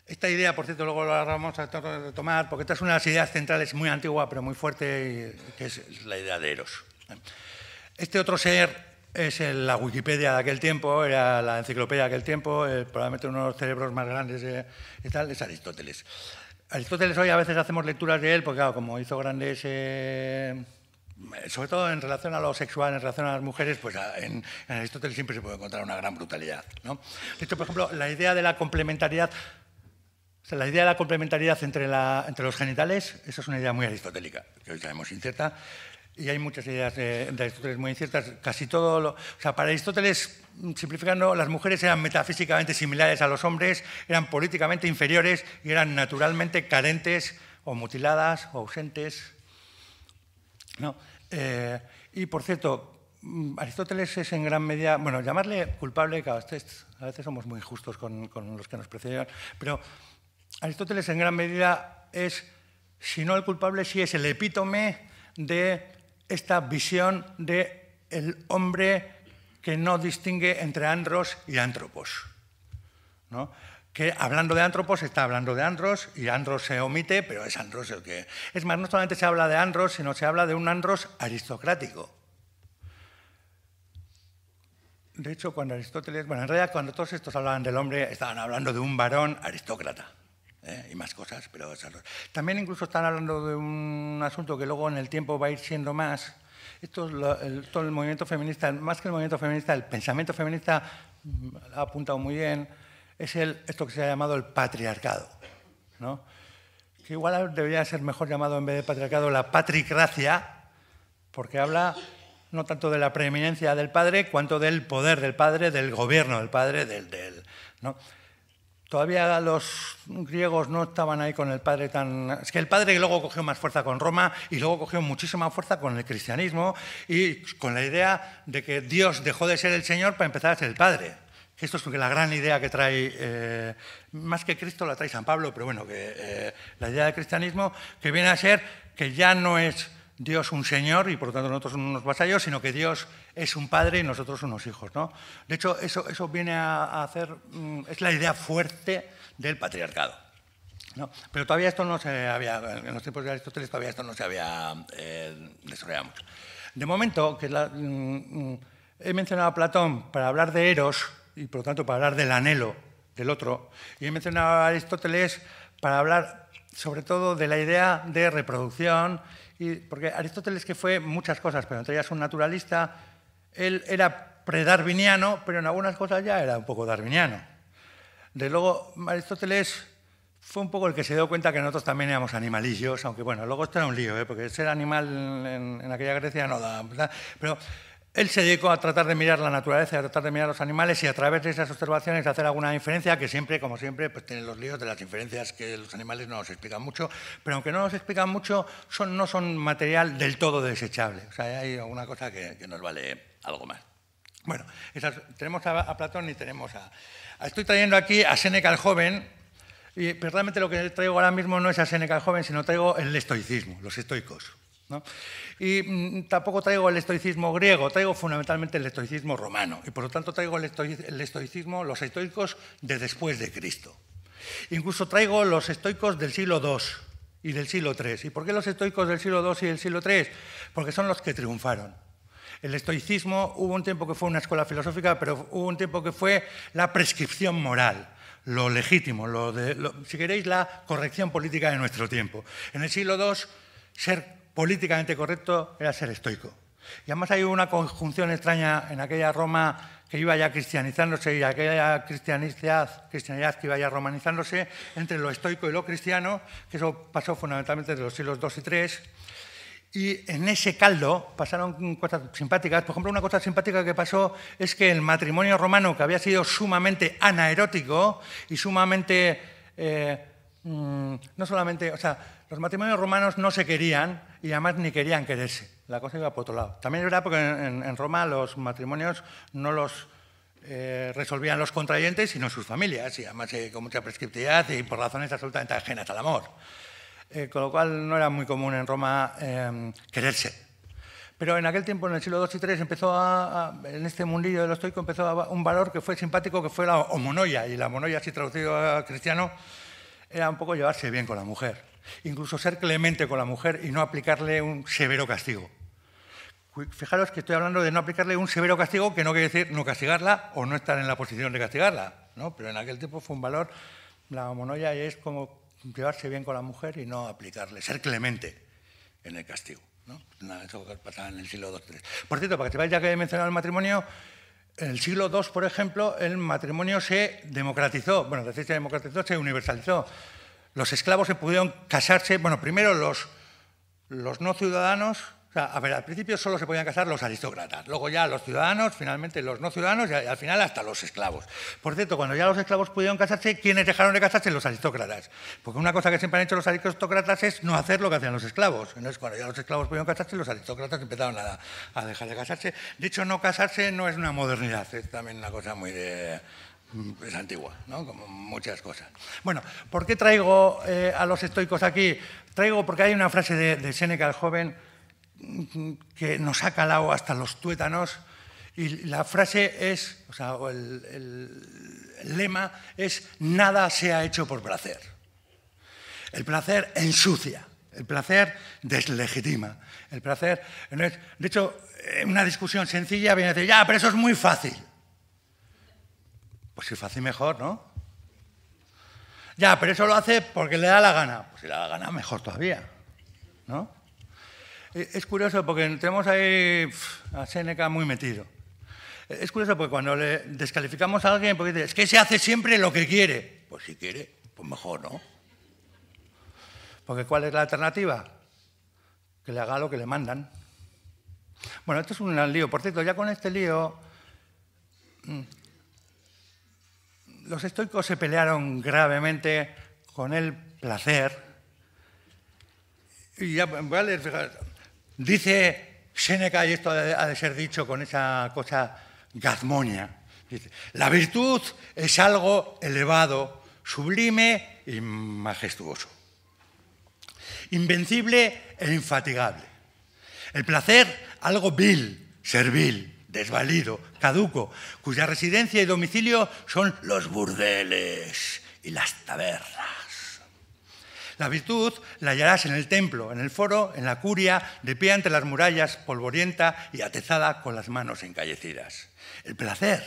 [SPEAKER 1] Esta idea, por cierto, luego la vamos a tomar, porque esta es una de las ideas centrales muy antigua, pero muy fuerte, que es la idea de Eros. Este otro ser es la Wikipedia de aquel tiempo, era la enciclopedia de aquel tiempo, eh, probablemente uno de los cerebros más grandes y tal, es Aristóteles. Aristóteles hoy a veces hacemos lecturas de él, porque claro, como hizo grandes... Eh, sobre todo en relación a lo sexual, en relación a las mujeres, pues en, Aristóteles siempre se puede encontrar una gran brutalidad. ¿no? por ejemplo, la idea de la complementariedad, la idea de la complementariedad entre, la, entre los genitales, esa es una idea muy aristotélica, que hoy sabemos incierta. Y hay muchas ideas de, Aristóteles muy inciertas. Casi todo lo, o sea, para Aristóteles, simplificando, las mujeres eran metafísicamente similares a los hombres, eran políticamente inferiores y eran naturalmente carentes o mutiladas o ausentes. Eh, y por cierto, mm, Aristóteles es en gran medida, bueno, llamarle culpable, a veces, este a veces somos muy injustos con, con los que nos precedieron, pero Aristóteles en gran medida es, si no el culpable, sí es el epítome de esta visión de el hombre que no distingue entre andros y antropos. ¿no? que hablando de antropos está hablando de andros y andros se omite, pero es andros el que... Es más, no solamente se habla de andros, sino se habla de un andros aristocrático. De hecho, cuando Aristóteles, bueno, en realidad cuando todos estos hablaban del hombre, estaban hablando de un varón aristócrata. ¿eh? y más cosas, pero También incluso están hablando de un asunto que luego en el tiempo va a ir siendo más. Esto es todo el movimiento feminista, más que el movimiento feminista, el pensamiento feminista mm, ha apuntado muy bien, es el, esto que se ha llamado el patriarcado. Que igual debería ser mejor llamado en vez de patriarcado la patricracia, porque habla no tanto de la preeminencia del padre, cuanto del poder del padre, del gobierno del padre, del... del ¿no? Todavía los griegos no estaban ahí con el padre tan... Es que el padre luego cogió más fuerza con Roma y luego cogió muchísima fuerza con el cristianismo y con la idea de que Dios dejó de ser el Señor para empezar a ser el Padre. Esto es la gran idea que trae, eh, más que Cristo la trae San Pablo, pero bueno, que, eh, la idea del cristianismo que viene a ser que ya no es Dios es un Señor y por lo tanto nosotros unos vasallos, sino que Dios es un padre y nosotros unos hijos. ¿no? De hecho, eso, viene a, hacer, mm, es la idea fuerte del patriarcado. Pero todavía esto no se había, en los tiempos de Aristóteles todavía esto no se había eh, desarrollado De momento, que mm, mm, he mencionado a Platón para hablar de Eros y por lo tanto para hablar del anhelo del otro, y he mencionado a Aristóteles para hablar sobre todo de la idea de reproducción y, porque Aristóteles que fue muchas cosas, pero entre ellas un naturalista, él era predarwiniano, pero en algunas cosas ya era un poco darwiniano. De luego, Aristóteles fue un poco el que se dio cuenta que nosotros también éramos animalillos, aunque bueno, luego esto era un lío, ¿eh? porque ser animal en, aquella Grecia no daba. Pero él se dedicó a tratar de mirar la naturaleza, a tratar de mirar los animales y a través de esas observaciones hacer alguna inferencia que siempre, como siempre, pues tienen los líos de las inferencias que los animales no nos explican mucho, pero aunque no nos explican mucho, no son material del todo desechable. O sea, hay alguna cosa que, nos vale algo más. Bueno, tenemos a, Platón y tenemos a, Estoy trayendo aquí a Seneca el joven, y, realmente lo que traigo ahora mismo no es a Seneca el joven, sino traigo el estoicismo, los estoicos. Y mm, tampoco traigo el estoicismo griego, traigo fundamentalmente el estoicismo romano, y por lo tanto traigo el, estoicismo, los estoicos de después de Cristo. Incluso traigo los estoicos del siglo II y del siglo III. ¿Y por qué los estoicos del siglo II y del siglo III? Porque son los que triunfaron. El estoicismo hubo un tiempo que fue una escuela filosófica, pero hubo un tiempo que fue la prescripción moral lo legítimo, lo de, si queréis, la corrección política de nuestro tiempo. En el siglo II, ser políticamente correcto era ser estoico. Y además hay una conjunción extraña en aquella Roma que iba ya cristianizándose y aquella cristianidad, que iba ya romanizándose entre lo estoico y lo cristiano, que eso pasó fundamentalmente desde los siglos II y III. Y en ese caldo pasaron cosas simpáticas. Por ejemplo, una cosa simpática que pasó es que el matrimonio romano, que había sido sumamente anaerótico y sumamente, eh, mm, no solamente, o sea, los matrimonios romanos no se querían y además ni querían quererse. La cosa iba por otro lado. También es verdad porque en, Roma los matrimonios no los eh, resolvían los contrayentes, sino sus familias, y además eh, con mucha prescriptividad y por razones absolutamente ajenas al amor. Eh, con lo cual no era muy común en Roma em, quererse. Pero en aquel tiempo, en el siglo II y III, empezó en este mundillo de los estoico empezó un valor que fue simpático, que fue la homonoia, y la homonoia, así traducido a cristiano, era un poco llevarse bien con la mujer incluso ser clemente con la mujer y no aplicarle un severo castigo. Fijaros que estoy hablando de no aplicarle un severo castigo, que no quiere decir no castigarla o no estar en la posición de castigarla, ¿no? pero en aquel tiempo fue un valor, la monoya es como llevarse bien con la mujer y no aplicarle, ser clemente en el castigo. ¿no? Eso pasaba en el siglo II. III. Por cierto, para que sepáis, ya que he mencionado el matrimonio, en el siglo II, por ejemplo, el matrimonio se democratizó. Bueno, se democratizó, se universalizó los esclavos se pudieron casarse, bueno, primero los, los no ciudadanos, o sea, a ver, al principio solo se podían casar los aristócratas, luego ya los ciudadanos, finalmente los no ciudadanos y al final hasta los esclavos. Por cierto, cuando ya los esclavos pudieron casarse, ¿quiénes dejaron de casarse? Los aristócratas. Porque una cosa que siempre han hecho los aristócratas es no hacer lo que hacían los esclavos. Entonces, cuando ya los esclavos pudieron casarse, los aristócratas empezaron a, a dejar de casarse. De hecho, no casarse no es una modernidad, es también una cosa muy de Mm, es antigua, ¿no? como muchas cosas. Bueno, ¿por qué traigo eh, a los estoicos aquí? Traigo porque hay una frase de, Seneca el joven mm, que nos ha calado hasta los tuétanos y la frase es, o sea, el, lema es nada se ha hecho por placer. El placer ensucia, el placer deslegitima, el placer... de hecho, una discusión sencilla viene a decir, ya, pero eso es muy fácil. Pues si fácil hace mejor, ¿no? Ya, pero eso lo hace porque le da la gana. Pues si le da la gana, mejor todavía, ¿no? E, es curioso porque tenemos ahí a Seneca muy metido. E, es curioso porque cuando le descalificamos a alguien, porque dice, es que se hace siempre lo que quiere. Pues si quiere, pues mejor, ¿no? Porque ¿cuál es la alternativa? Que le haga lo que le mandan. Bueno, esto es un lío. Por cierto, ya con este lío mm, los estoicos se pelearon gravemente con el placer. Y dice Seneca, y esto ha de ser dicho con esa cosa gazmonia, dice, la virtud es algo elevado, sublime y majestuoso, invencible e infatigable. El placer, algo vil, servil, desvalido, caduco, cuya residencia y domicilio son los burdeles y las tabernas. La virtud la hallarás en el templo, en el foro, en la curia, de pie ante las murallas, polvorienta y atezada con las manos encallecidas. El placer,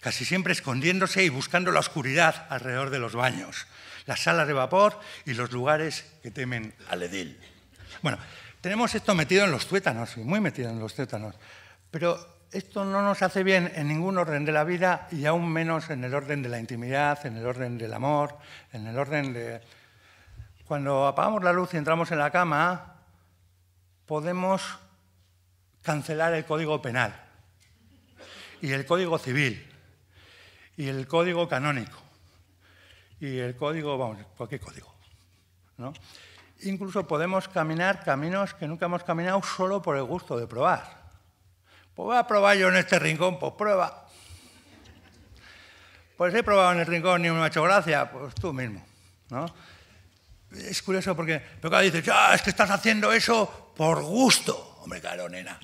[SPEAKER 1] casi siempre escondiéndose y buscando la oscuridad alrededor de los baños, las salas de vapor y los lugares que temen al edil. Bueno, tenemos esto metido en los tuétanos, muy metido en los tuétanos, pero esto no nos hace bien en ningún orden de la vida y aún menos en el orden de la intimidad, en el orden del amor, en el orden de... Cuando apagamos la luz y entramos en la cama, podemos cancelar el código penal y el código civil y el código canónico y el código, vamos, cualquier código. ¿no? Incluso podemos caminar caminos que nunca hemos caminado solo por el gusto de probar pues voy a probar yo en este rincón, pues prueba. Pues he probado en el rincón y me ha hecho gracia, pues tú mismo, ¿no? Es curioso porque, pero cada dices, ah, es que estás haciendo eso por gusto. Hombre, caro nena.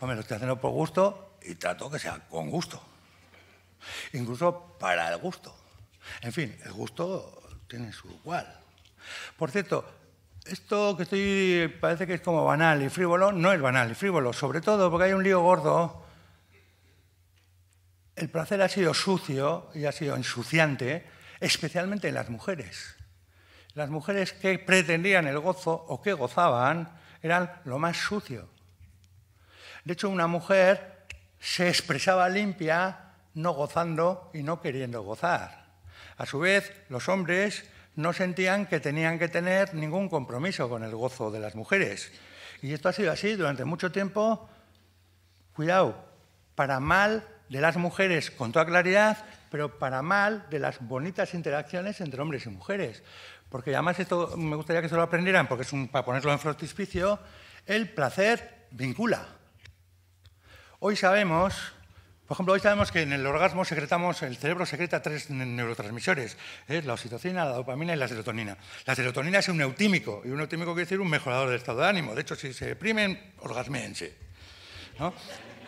[SPEAKER 1] Hombre, lo estoy haciendo por gusto y trato que sea con gusto. Incluso para el gusto. En fin, el gusto tiene su igual. Por cierto, esto que estoy parece que es como banal y frívolo, no es banal y frívolo, sobre todo porque hay un lío gordo. El placer ha sido sucio y ha sido ensuciante, especialmente en las mujeres. Las mujeres que pretendían el gozo o que gozaban eran lo más sucio. De hecho, una mujer se expresaba limpia no gozando y no queriendo gozar. A su vez, los hombres no sentían que tenían que tener ningún compromiso con el gozo de las mujeres. Y esto ha sido así durante mucho tiempo, cuidado, para mal de las mujeres con toda claridad, pero para mal de las bonitas interacciones entre hombres y mujeres. Porque además esto me gustaría que se lo aprendieran, porque es un, para ponerlo en frontispicio, el placer vincula. Hoy sabemos por ejemplo, hoy sabemos que en el orgasmo secretamos, el cerebro secreta tres neurotransmisores, ¿eh? la oxitocina, la dopamina y la serotonina. La serotonina es un eutímico, y un eutímico quiere decir un mejorador del estado de ánimo. De hecho, si se deprimen, orgasmeense.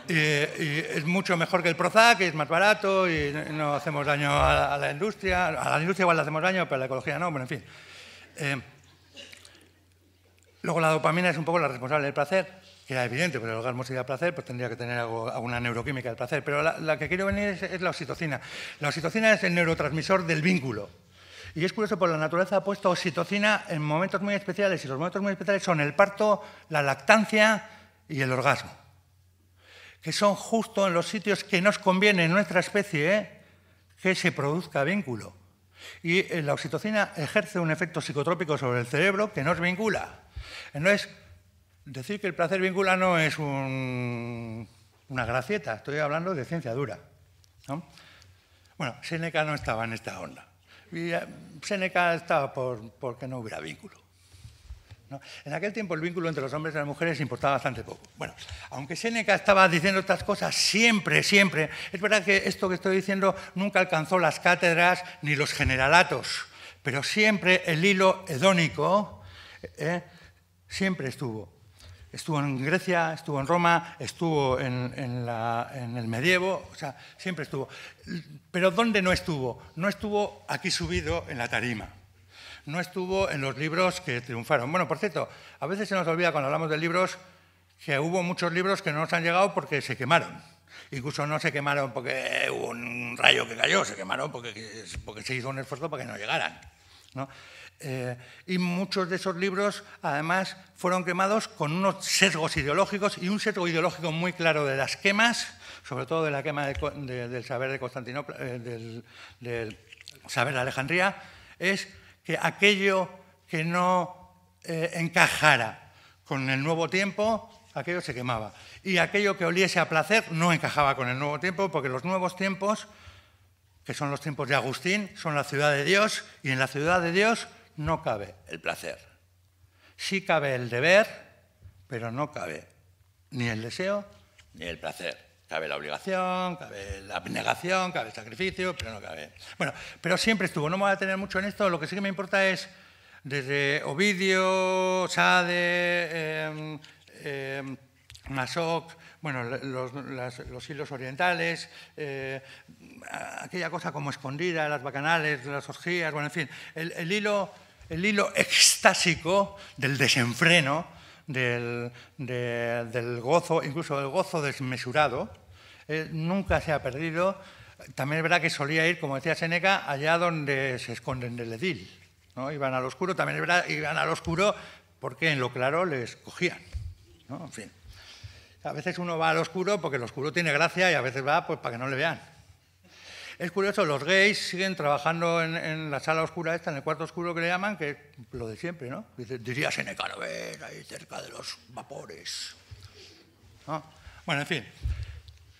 [SPEAKER 1] Y, es mucho mejor que el Prozac, es más barato y no hacemos daño a la, industria. A la industria igual le hacemos daño, pero a la ecología no, bueno, en fin. Eh, luego la dopamina es un poco la responsable del placer, que era evidente, pero el orgasmo sería placer, pues tendría que tener algo, alguna neuroquímica del placer. Pero la, que quiero venir es, la oxitocina. La oxitocina es el neurotransmisor del vínculo. Y es curioso, porque la naturaleza ha puesto oxitocina en momentos muy especiales, y los momentos muy especiales son el parto, la lactancia y el orgasmo, que son justo en los sitios que nos conviene en nuestra especie ¿eh? que se produzca vínculo. Y eh, la oxitocina ejerce un efecto psicotrópico sobre el cerebro que nos vincula. Entonces, Decir que el placer vínculo no es una gracieta, estoy hablando de ciencia dura. Bueno, Seneca no estaba en esta onda. Y eh, Seneca estaba por, porque no hubiera vínculo. En aquel tiempo el vínculo entre los hombres y las mujeres importaba bastante poco. Bueno, aunque Seneca estaba diciendo estas cosas siempre, siempre, es verdad que esto que estoy diciendo nunca alcanzó las cátedras ni los generalatos, pero siempre el hilo hedónico eh, siempre estuvo estuvo en Grecia, estuvo en Roma, estuvo en, el medievo, o sea, siempre estuvo. Pero ¿dónde no estuvo? No estuvo aquí subido en la tarima. No estuvo en los libros que triunfaron. Bueno, por cierto, a veces se nos olvida cuando hablamos de libros que hubo muchos libros que no nos han llegado porque se quemaron. Incluso no se quemaron porque hubo un rayo que cayó, se quemaron porque, porque se hizo un esfuerzo para que no llegaran. ¿no? Eh, y muchos de esos libros, además, fueron quemados con unos sesgos ideológicos y un sesgo ideológico muy claro de las quemas, sobre todo de la quema del saber de Constantinopla, eh, del, saber de Alejandría, es que aquello que no eh, encajara con el nuevo tiempo, aquello se quemaba. Y aquello que oliese a placer no encajaba con el nuevo tiempo, porque los nuevos tiempos, que son los tiempos de Agustín, son la ciudad de Dios, y en la ciudad de Dios no cabe el placer. Sí cabe el deber, pero no cabe ni el deseo ni el placer. Cabe la obligación, cabe la abnegación, cabe el sacrificio, pero no cabe. Bueno, pero siempre estuvo, no me voy a tener mucho en esto, lo que sí que me importa es desde Ovidio, Sade, em, em, Masoc, bueno, los, hilos orientales, eh, aquella cosa como escondida, las bacanales, las orgías, bueno, en fin, el hilo el hilo extásico del desenfreno, del, gozo, incluso del gozo desmesurado, eh, nunca se ha perdido. También es verdad que solía ir, como decía Seneca, allá donde se esconden del edil. ¿no? Iban al oscuro, también es verdad, iban al oscuro porque en lo claro les cogían. En fin. A veces uno va al oscuro porque el oscuro tiene gracia y a veces va pues, para que no le vean. Es curioso, los gays siguen trabajando en, la sala oscura esta, en el cuarto oscuro que le llaman, que es lo de siempre, ¿no? Dice, diría Seneca, ¿no Ahí cerca de los vapores. Bueno, en fin.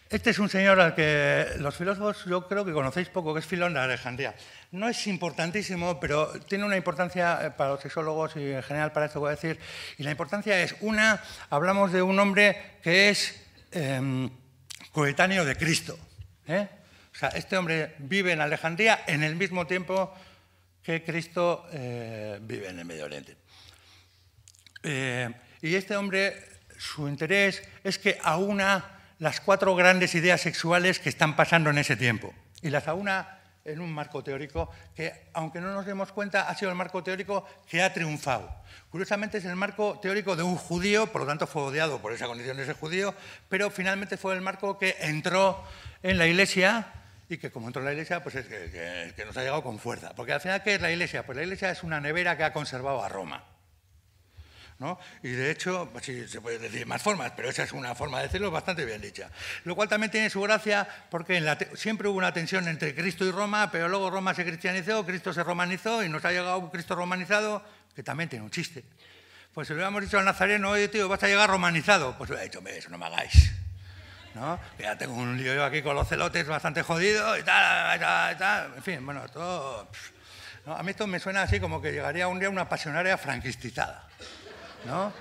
[SPEAKER 1] Este es un señor al que los filósofos yo creo que conocéis poco, que es Filón de Alejandría. No es importantísimo, pero tiene una importancia eh, para los sexólogos y en general para esto voy a decir. Y la importancia es, una, hablamos de un hombre que es em, coetáneo de Cristo. ¿eh? O sea, este hombre vive en Alejandría en el mismo tiempo que Cristo eh, vive en el Medio Oriente. Eh, y este hombre, su interés es que aúna las cuatro grandes ideas sexuales que están pasando en ese tiempo y las aúna en un marco teórico que, aunque no nos demos cuenta, ha sido el marco teórico que ha triunfado. Curiosamente es el marco teórico de un judío, por lo tanto fue odiado por esa condición de ese judío, pero finalmente fue el marco que entró en la Iglesia y que como entró la Iglesia, pues es que, nos ha llegado con fuerza. Porque al final, ¿qué es la Iglesia? Pues la Iglesia es una nevera que ha conservado a Roma. ¿No? Y de hecho, pues sí, se puede decir más formas, pero esa es una forma de decirlo bastante bien dicha. Lo cual también tiene su gracia porque siempre hubo una tensión entre Cristo y Roma, pero luego Roma se cristianizó, Cristo se romanizó y nos ha llegado un Cristo romanizado, que también tiene un chiste. Pues si le hubiéramos dicho al nazareno, oye tío, vas a llegar romanizado, pues le he dicho, eso no me hagáis. ¿no? Que ya tengo un lío yo aquí con los celotes bastante jodido y tal, y tal, y tal. En fin, bueno, todo... ¿no? A mí esto me suena así como que llegaría un día una pasionaria franquistizada, ¿no?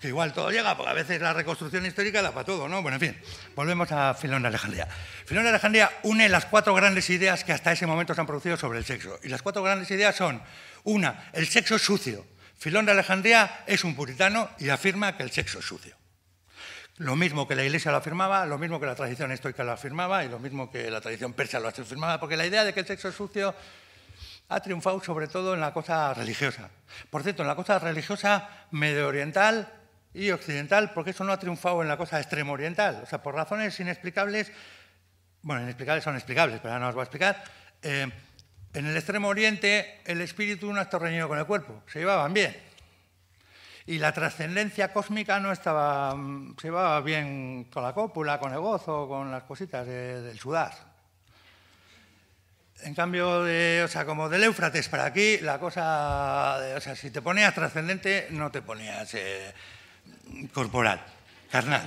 [SPEAKER 1] Que igual todo llega, porque a veces la reconstrucción histórica da para todo, ¿no? Bueno, en fin, volvemos a Filón de Alejandría. Filón de Alejandría une las cuatro grandes ideas que hasta ese momento se han producido sobre el sexo. Y las cuatro grandes ideas son, una, el sexo es sucio. Filón de Alejandría es un puritano y afirma que el sexo es sucio. Lo mismo que la Iglesia lo afirmaba, lo mismo que la tradición estoica lo afirmaba y lo mismo que la tradición persa lo afirmaba, porque la idea de que el sexo es sucio ha triunfado sobre todo en la cosa religiosa. Por cierto, en la cosa religiosa medio oriental y occidental, porque eso no ha triunfado en la cosa extremo oriental. O sea, por razones inexplicables, bueno, inexplicables son explicables, pero no os voy a explicar. Eh, en el extremo oriente, el espíritu no estado reñido con el cuerpo, se llevaban bien. Y la trascendencia cósmica no estaba, mm, se iba bien con la cópula, con el gozo, con las cositas del sudar. En cambio, de, o sea, como del Éufrates para aquí, la cosa, o sea, si te ponías trascendente, no te ponías eh, corporal, carnal.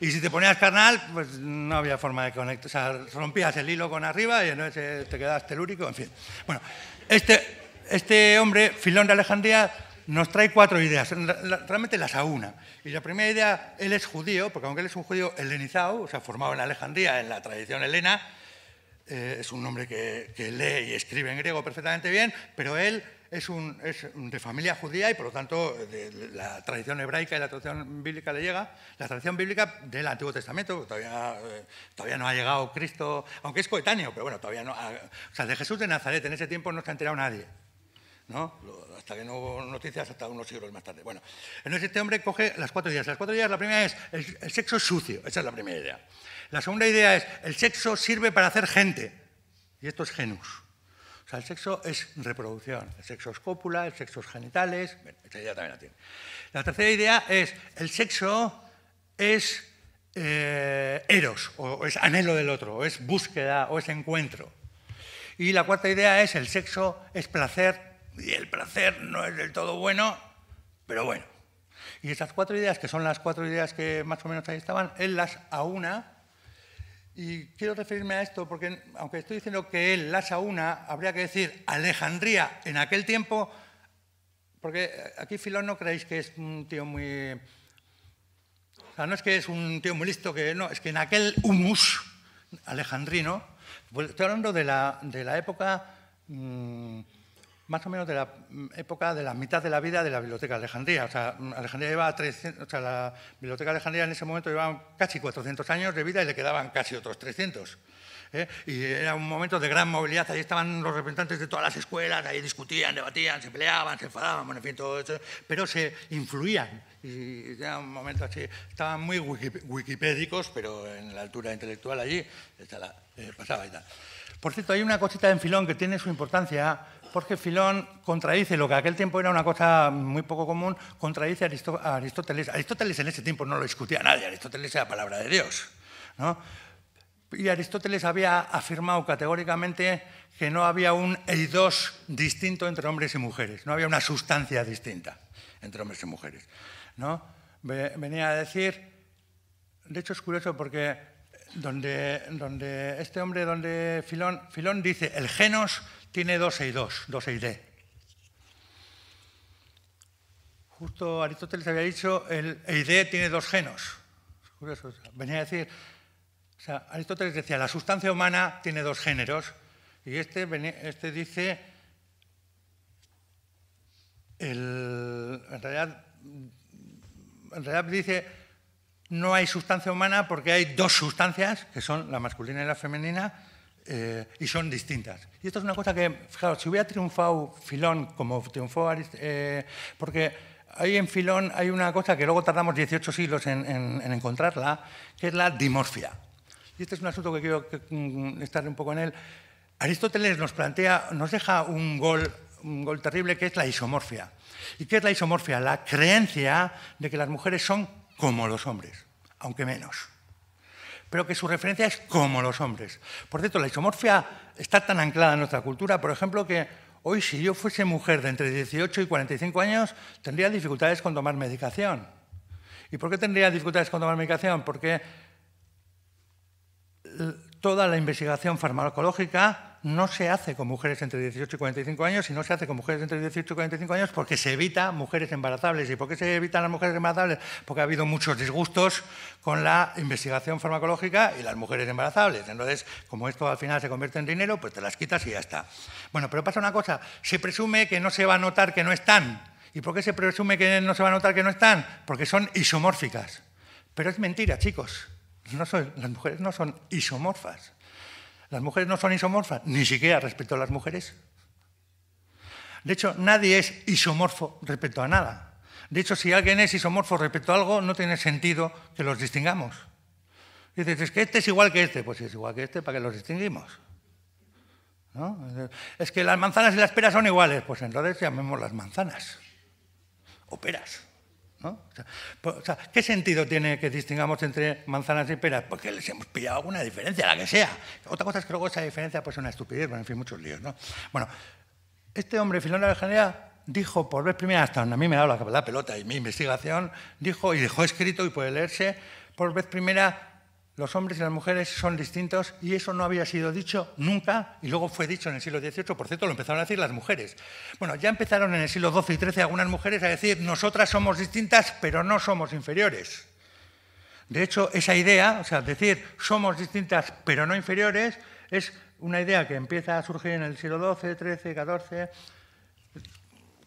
[SPEAKER 1] Y si te ponías carnal, pues no había forma de conectar. O sea, rompías el hilo con arriba y eh, te quedabas telúrico, en fin. Bueno, este, este hombre, Filón de Alejandría, nos trae cuatro ideas, realmente las a una. Y la primera idea, él es judío, porque aunque él es un judío helenizado, o sea, formado en Alejandría, en la tradición helena, eh, es un hombre que, lee y escribe en griego perfectamente bien, pero él es, de familia judía y por lo tanto de, la tradición hebraica y la tradición bíblica le llega, la tradición bíblica del Antiguo Testamento, todavía, eh, todavía no ha llegado Cristo, aunque es coetáneo, pero bueno, todavía no, o sea, de Jesús de Nazaret en ese tiempo no se ha enterado nadie. ¿no? Hasta que no hubo noticias, hasta unos siglos más tarde. Bueno, entonces este hombre coge las cuatro ideas. Las cuatro ideas, la primera es el, sexo sexo sucio, esa es la primera idea. La segunda idea es el sexo sirve para hacer gente, y esto es genus. O sea, el sexo es reproducción, el sexo es cópula, el sexo es genitales, idea también la tiene. La tercera idea es el sexo es eh, eros, o, o es anhelo del otro, o es búsqueda, o es encuentro. Y la cuarta idea es el sexo es placer y el placer no es del todo bueno, pero bueno. Y esas cuatro ideas, que son las cuatro ideas que más o menos ahí estaban, él las aúna. Y quiero referirme a esto porque, aunque estoy diciendo que él las aúna, habría que decir Alejandría en aquel tiempo, porque eh, aquí Filón no creéis que es un tío muy... O sea, no es que es un tío muy listo, que no, es que en aquel humus alejandrino, pues, estoy hablando de la, época... Mm, más o menos de la época de la mitad de la vida de la Biblioteca de Alejandría. O sea, 300, o sea, la Biblioteca de Alejandría en ese momento llevaba casi 400 años de vida y le quedaban casi otros 300. ¿eh? y era un momento de gran movilidad. Allí estaban los representantes de todas las escuelas, ahí discutían, debatían, se peleaban, se enfadaban, bueno, en fin, todo eso, pero se influían. Y era un momento así, estaban muy wikipédicos, pero en la altura intelectual allí eh, pasaba y tal. Por cierto, hay una cosita en Filón que tiene su importancia porque Filón contradice lo que aquel tiempo era una cosa muy poco común, contradice a Aristóteles. Aristóteles en ese tiempo no lo discutía nadie, Aristóteles era palabra de Dios. Y Aristóteles había afirmado categóricamente que no había un eidos distinto entre hombres y mujeres, no había una sustancia distinta entre hombres y mujeres. ¿no? Venía a decir, de hecho es curioso porque donde, donde este hombre, donde Filón, Filón dice el genos tiene dos dos y d Justo Aristóteles había dicho, el EID tiene dos genos. venía a decir, o sea, Aristóteles decía, la sustancia humana tiene dos géneros, y este, este dice, el, en, realidad, en realidad dice, no hay sustancia humana porque hay dos sustancias, que son la masculina y la femenina, eh, y son distintas. Y esto es una cosa que, fijaros, si hubiera triunfado Filón como triunfó Aristóteles eh, porque ahí en Filón hay una cosa que luego tardamos 18 siglos en, encontrarla, que es la dimorfia. Y este es un asunto que quiero mm, estar un poco en él. Aristóteles nos plantea, nos deja un gol, un gol terrible que es la isomorfia. ¿Y qué es la isomorfia? La creencia de que las mujeres son como los hombres, aunque menos pero que su referencia es como los hombres. Por cierto, la isomorfia está tan anclada en nuestra cultura, por ejemplo, que hoy si yo fuese mujer de entre 18 y 45 años, tendría dificultades con tomar medicación. ¿Y por qué tendría dificultades con tomar medicación? Porque toda la investigación farmacológica no se hace con mujeres entre 18 y 45 años y no se hace con mujeres entre 18 y 45 años porque se evita mujeres embarazables. ¿Y por qué se evitan las mujeres embarazables? Porque ha habido muchos disgustos con la investigación farmacológica y las mujeres embarazables. Entonces, como esto al final se convierte en dinero, pues te las quitas y ya está. Bueno, pero pasa una cosa, se presume que no se va a notar que no están. ¿Y por qué se presume que no se va a notar que no están? Porque son isomórficas. Pero es mentira, chicos. las mujeres no son isomorfas las mujeres no son isomorfas, ni siquiera respecto a las mujeres. De hecho, nadie es isomorfo respecto a nada. De hecho, si alguien es isomorfo respecto a algo, no tiene sentido que los distingamos. dices, es que este es igual que este. Pues si es igual que este, ¿para qué los distinguimos? ¿No? Es que las manzanas y las peras son iguales. Pues entonces llamemos las manzanas o peras. Pues, o sea, ¿Qué sentido tiene que distingamos entre manzanas y peras? Porque les hemos pillado alguna diferencia, la que sea. Otra cosa es que luego esa diferencia pues, es una estupidez, bueno, en fin, muchos líos. ¿no? Bueno, este hombre, Filón de la dijo por vez primera, hasta donde a mí me ha dado la pelota y mi investigación, dijo y dejó escrito y puede leerse por vez primera los hombres y las mujeres son distintos y eso no había sido dicho nunca y luego fue dicho en el siglo XVIII, por cierto, lo empezaron a decir las mujeres. Bueno, ya empezaron en el siglo XII y XIII algunas mujeres a decir, nosotras somos distintas, pero no somos inferiores. De hecho, esa idea, o sea, decir somos distintas pero no inferiores, es una idea que empieza a surgir en el siglo XII, XIII, XIV,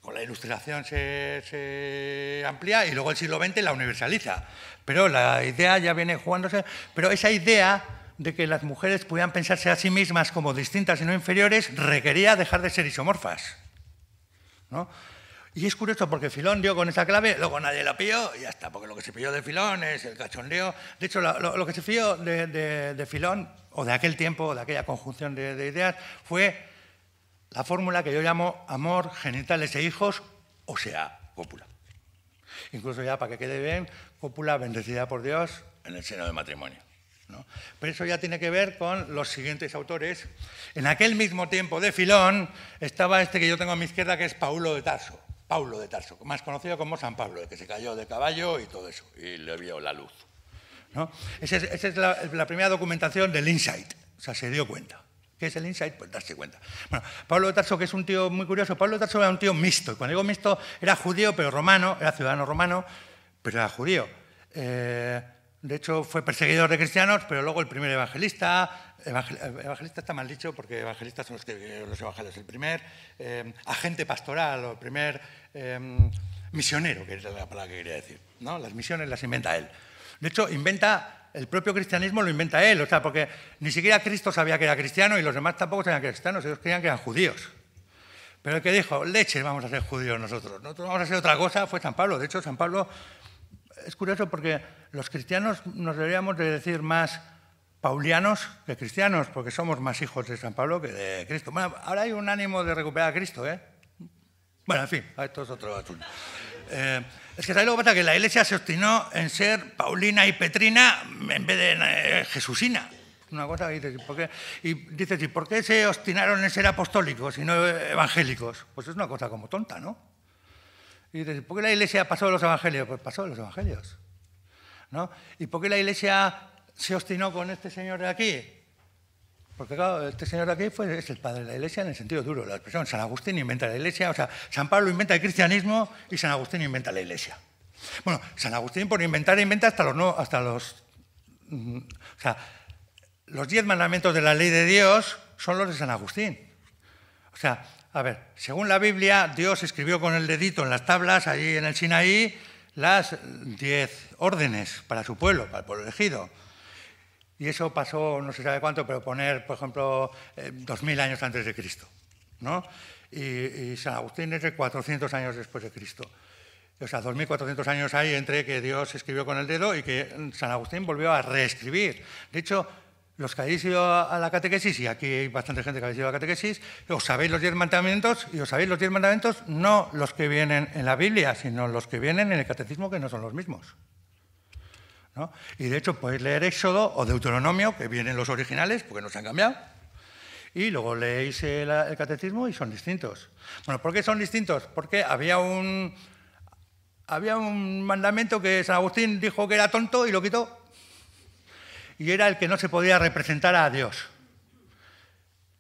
[SPEAKER 1] con la ilustración se, amplía y luego el siglo XX la universaliza. Pero la idea ya viene jugándose. Pero esa idea de que las mujeres pudieran pensarse a sí mismas como distintas y no inferiores requería dejar de ser isomorfas. ¿no? Y es curioso porque Filón dio con esa clave, luego nadie la pilló y ya está, porque lo que se pilló de Filón es el cachondeo. De hecho, lo, que se pilló de, Filón, o de aquel tiempo, o de aquella conjunción de ideas, fue la fórmula que yo llamo amor, genitales e hijos, o sea, cópula. Incluso ya para que quede bien, cópula bendecida por Dios en el seno del matrimonio. Pero eso ya tiene que ver con los siguientes autores. En aquel mismo tiempo de Filón estaba este que yo tengo a mi izquierda, que es Paulo de Tarso. Paulo de Tarso, más conocido como San Pablo, el que se cayó de caballo y todo eso, y le vio la luz. Esa es, la, primera documentación del insight, o sea, se dio cuenta es el insight? Pues darse cuenta. Bueno, Pablo de Tarso, que es un tío muy curioso, Pablo de Tarso era un tío mixto. Y cuando digo mixto, era judío, pero romano, era ciudadano romano, pero era judío. Eh, de hecho, fue perseguidor de cristianos, pero luego el primer evangelista, evangelista está mal dicho porque evangelistas son los, que, los evangelios, el primer eh, agente pastoral o el primer eh, misionero, que es la palabra que quería decir. ¿no? Las misiones las inventa él. De hecho, inventa el propio cristianismo lo inventa él, o sea, porque ni siquiera Cristo sabía que era cristiano y los demás tampoco sabían que eran cristianos, ellos creían que eran judíos. Pero el que dijo, leche, vamos a ser judíos nosotros, nosotros vamos a ser otra cosa, fue San Pablo. De hecho, San Pablo es curioso porque los cristianos nos deberíamos de decir más paulianos que cristianos, porque somos más hijos de San Pablo que de Cristo. Bueno, ahora hay un ánimo de recuperar a Cristo, ¿eh? Bueno, en fin, esto es otro asunto. Eh, es que ¿sabes lo que pasa? Que la iglesia se obstinó en ser Paulina y Petrina en vez de eh, Jesusina. Una cosa Y dices, ¿y por qué se obstinaron en ser apostólicos y no evangélicos? Pues es una cosa como tonta, ¿no? Y dices, ¿por qué la iglesia pasó de los evangelios? Pues pasó los evangelios. ¿no? ¿Y por qué la iglesia se obstinó con este señor de aquí? Porque claro, este señor de aquí pues, es el padre de la Iglesia en el sentido duro de la expresión. San Agustín inventa la Iglesia, o sea, San Pablo inventa el cristianismo y San Agustín inventa la Iglesia. Bueno, San Agustín por inventar inventa hasta los, no, hasta los, mm, o sea, los diez mandamientos de la ley de Dios son los de San Agustín. O sea, a ver, según la Biblia, Dios escribió con el dedito en las tablas allí en el Sinaí las diez órdenes para su pueblo, para el pueblo elegido. Y eso pasó, no se sabe cuánto, pero poner, por ejemplo, 2.000 eh, años antes de Cristo. ¿no? Y, San Agustín es de 400 años después de Cristo. O sea, 2.400 años hay entre que Dios escribió con el dedo y que San Agustín volvió a reescribir. De hecho, los que habéis ido a la catequesis, y aquí hay bastante gente que habéis ido a la catequesis, os sabéis los diez mandamientos, y os sabéis los diez mandamientos no los que vienen en la Biblia, sino los que vienen en el catecismo, que no son los mismos. Y de hecho podéis leer Éxodo o Deuteronomio, que vienen los originales, porque no se han cambiado, y luego leéis el, catecismo y son distintos. Bueno, ¿por qué son distintos? Porque había un, había un mandamiento que San Agustín dijo que era tonto y lo quitó, y era el que no se podía representar a Dios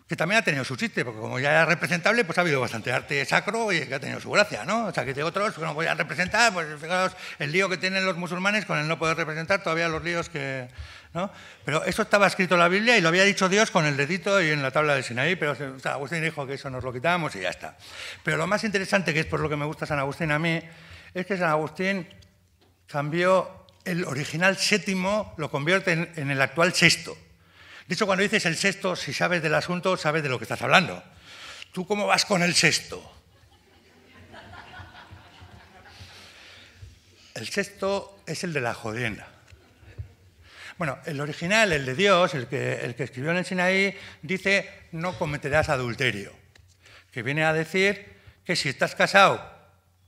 [SPEAKER 1] que también ha tenido su chiste, porque como ya era representable, pues ha habido bastante arte sacro y que ha tenido su gracia, ¿no? O sea, que de otros que no voy a representar, pues fijaros el lío que tienen los musulmanes con el no poder representar todavía los líos que... ¿no? Pero eso estaba escrito en la Biblia y lo había dicho Dios con el dedito y en la tabla de Sinaí, pero San Agustín dijo que eso nos lo quitamos y ya está. Pero lo más interesante, que es por lo que me gusta San Agustín a mí, es que San Agustín cambió el original séptimo, lo convierte en el actual sexto. De hecho, cuando dices el sexto, si sabes del asunto, sabes de lo que estás hablando. ¿Tú cómo vas con el sexto? El sexto es el de la jodienda. Bueno, el original, el de Dios, el que, el que escribió en el Sinaí, dice, no cometerás adulterio. Que viene a decir que si estás casado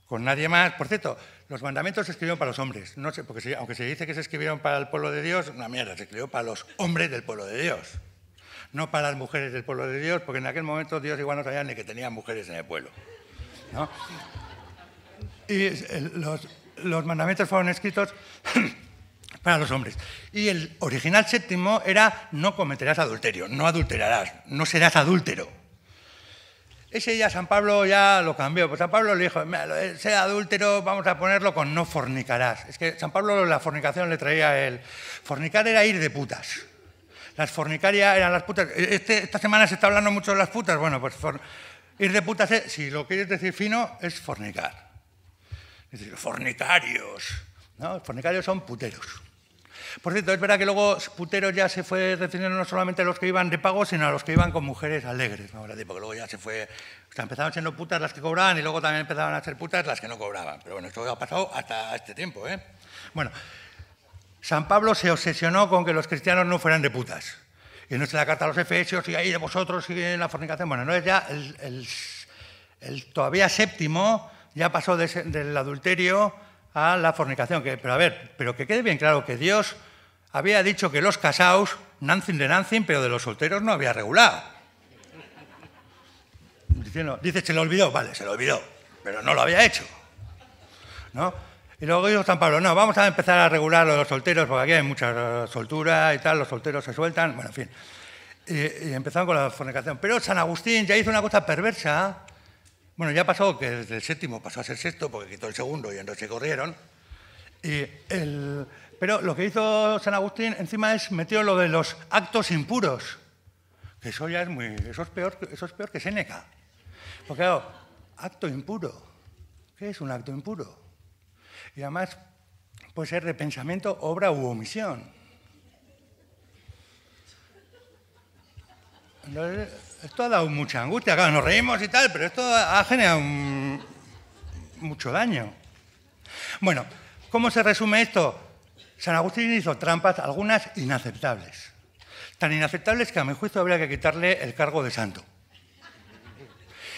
[SPEAKER 1] con nadie más, por cierto, los mandamientos se escribieron para los hombres, no sé, porque aunque se dice que se escribieron para el pueblo de Dios, una mierda, se escribió para los hombres del pueblo de Dios, no para las mujeres del pueblo de Dios, porque en aquel momento Dios igual no sabía ni que tenía mujeres en el pueblo. Y los, los mandamientos fueron escritos para los hombres. Y el original séptimo era no cometerás adulterio, no adulterarás, no serás adúltero. Ese ya San Pablo ya lo cambió. Pues San Pablo le dijo, sea adúltero, vamos a ponerlo con no fornicarás. Es que San Pablo la fornicación le traía él. Fornicar era ir de putas. Las fornicarias eran las putas. E-, este, esta semana se está hablando mucho de las putas. Bueno, pues ir de putas, si lo quieres decir fino, es fornicar. Es decir, fornicarios. ¿no? fornicarios son puteros. Por cierto, es verdad que luego Putero ya se fue refiriendo no solamente a los que iban de pago, sino a los que iban con mujeres alegres, porque luego ya se fue... O sea, empezaron siendo putas las que cobraban y luego también empezaban a ser putas las que no cobraban. Pero bueno, esto ha pasado hasta este tiempo, ¿eh? Bueno, San Pablo se obsesionó con que los cristianos no fueran de putas. Y no se la carta a los Efesios y ahí de vosotros y en la fornicación. Bueno, no es ya el, todavía séptimo, ya pasó del adulterio a la fornicación. Que, pero a ver, pero que quede bien claro que Dios había dicho que los casados, Nancy de Nancy, pero de los solteros no había regulado. dice, se lo olvidó, vale, se lo olvidó, pero no lo había hecho. ¿No? Y luego dijo San Pablo, no, vamos a empezar a regular los solteros, porque aquí hay mucha soltura y tal, los solteros se sueltan, bueno, en fin. Y, y empezaron con la fornicación. Pero San Agustín ya hizo una cosa perversa, bueno, ya pasó que desde el séptimo pasó a ser sexto porque quitó el segundo y entonces corrieron. pero lo que hizo San Agustín encima es metió lo de los actos impuros, que eso ya es muy, eso es peor, eso es peor que Seneca. Porque claro, acto impuro, ¿qué es un acto impuro? Y además puede ser de pensamiento, obra u omisión. Entonces, esto ha dado mucha angustia, claro, nos reímos y tal, pero esto ha generado mucho daño. Bueno, ¿cómo se resume esto? San Agustín hizo trampas, algunas inaceptables. Tan inaceptables que a mi juicio habría que quitarle el cargo de santo.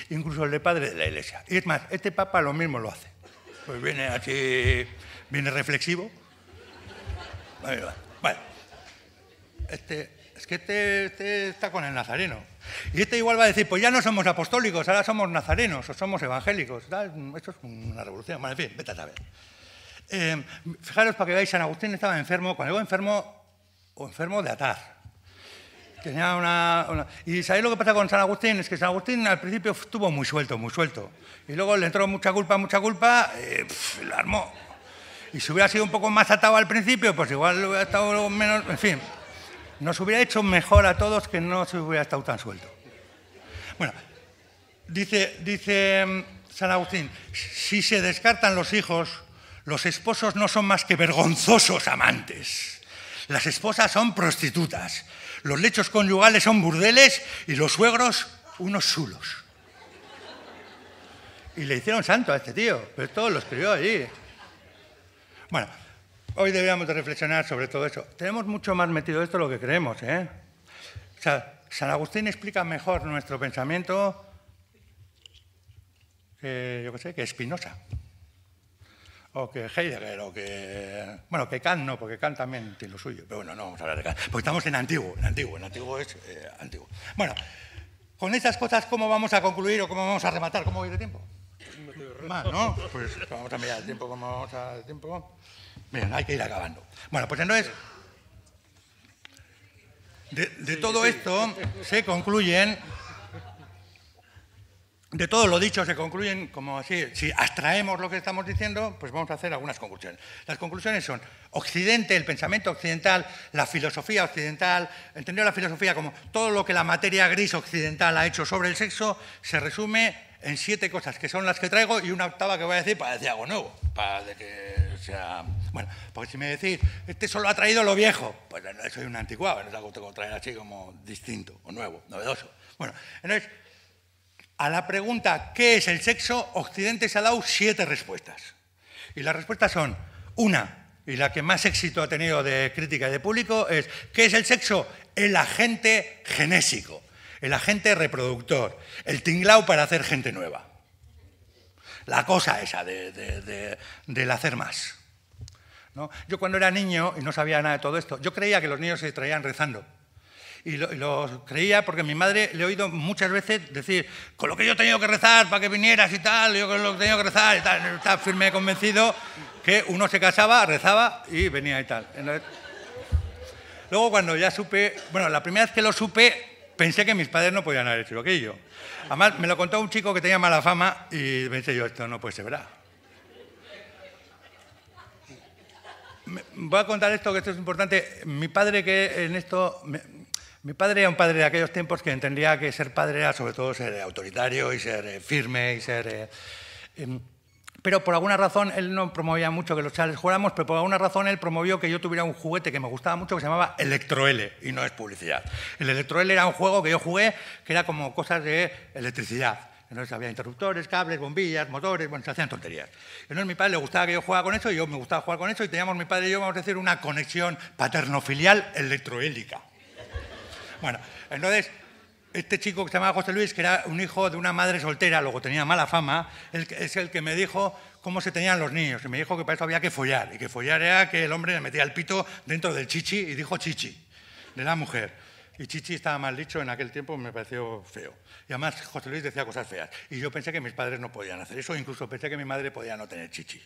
[SPEAKER 1] Incluso el de padre de la iglesia. Y es más, este papa lo mismo lo hace. Pues viene así, viene reflexivo. Bueno, Este, es que este, este, está con el nazareno. Y este igual va a decir, pues ya no somos apostólicos, ahora somos nazarenos o somos evangélicos. Esto es una revolución. Bueno, en fin, vete a saber. Em, fijaros para que veáis, San Agustín estaba enfermo, cuando digo enfermo, o enfermo de atar. Tenía una, Y sabéis lo que pasa con San Agustín, es que San Agustín al principio estuvo muy suelto, muy suelto. Y luego le entró mucha culpa, mucha culpa, y eh, lo armó. Y si hubiera sido un poco más atado al principio, pues igual hubiera estado menos... En fin, nos hubiera hecho mejor a todos que no se hubiera estado tan suelto. Bueno, dice, dice mm, San Agustín, si se descartan los hijos, los esposos no son más que vergonzosos amantes. Las esposas son prostitutas, los lechos conyugales son burdeles y los suegros unos sulos. Y le hicieron santo a este tío, pero todos lo escribió allí. Bueno, hoy deberíamos de reflexionar sobre todo eso. Tenemos mucho más metido esto de lo que creemos. ¿eh? O sea, San Agustín explica mejor nuestro pensamiento que, yo qué sé, que Spinoza. O que Heidegger, o que... Bueno, que Kant no, porque Kant también tiene lo suyo. Pero bueno, no vamos a hablar de Kant. Porque estamos en antiguo, en antiguo, en antiguo es eh, antiguo. Bueno, con estas cosas, ¿cómo vamos a concluir o cómo vamos a rematar? ¿Cómo voy de tiempo? Más, ¿no? Pues vamos a mirar el tiempo, cómo vamos a... El tiempo hay que ir acabando. Bueno, pues entonces, de, de todo esto se concluyen, de todo lo dicho se concluyen, como así, si abstraemos lo que estamos diciendo, pues vamos a hacer algunas conclusiones. Las conclusiones son, Occidente, el pensamiento occidental, la filosofía occidental, entender la filosofía como todo lo que la materia gris occidental ha hecho sobre el sexo, se resume en siete cosas que son las que traigo y una octava que voy a decir para decir algo nuevo, para que sea... Bueno, porque si me decís, este solo ha traído lo viejo, pues soy un anticuado, no es algo que tengo que traer así como distinto, o nuevo, novedoso. Bueno, entonces, a la pregunta ¿qué es el sexo? Occidente se ha dado siete respuestas. Y las respuestas son, una, y la que más éxito ha tenido de crítica y de público es ¿qué es el sexo? El agente genésico el agente reproductor, el tinglao para hacer gente nueva. La cosa esa de, del hacer más. Yo cuando era niño y no sabía nada de todo esto, yo creía que los niños se traían rezando. Y, lo, creía porque mi madre le he oído muchas veces decir, con lo que yo he tenido que rezar para que vinieras y tal, yo con lo que he tenido que rezar y tal, está firme convencido que uno se casaba, rezaba y venía y tal. luego cuando ya supe, bueno, la primera vez que lo supe pensé que mis padres no podían haber hecho aquello. Además, me lo contó un chico que tenía mala fama y pensé yo, esto no puede ser verdad. Voy a contar esto, que esto es importante. Mi padre que en esto... mi padre era un padre de aquellos tiempos que entendía que ser padre era sobre todo ser autoritario y ser eh, firme y ser... Eh, em, pero por alguna razón él no promovía mucho que los chales jugáramos, pero por alguna razón él promovió que yo tuviera un juguete que me gustaba mucho que se llamaba Electro L, y no es publicidad. El Electro era un juego que yo jugué que era como cosas de electricidad. Entonces había interruptores, cables, bombillas, motores, bueno, se hacían tonterías. Entonces mi padre le gustaba que yo jugara con eso, y yo me gustaba jugar con eso, y teníamos mi padre y yo, vamos a decir, una conexión paterno-filial electroélica. Bueno, entonces este chico que se llamaba José Luis, que era un hijo de una madre soltera, luego tenía mala fama, es el que me dijo cómo se tenían los niños. Y me dijo que para eso había que follar. Y que follar era que el hombre le metía el pito dentro del chichi y dijo chichi, de la mujer. Y chichi estaba mal dicho en aquel tiempo, me pareció feo. Y además José Luis decía cosas feas. Y yo pensé que mis padres no podían hacer eso, incluso pensé que mi madre podía no tener chichi.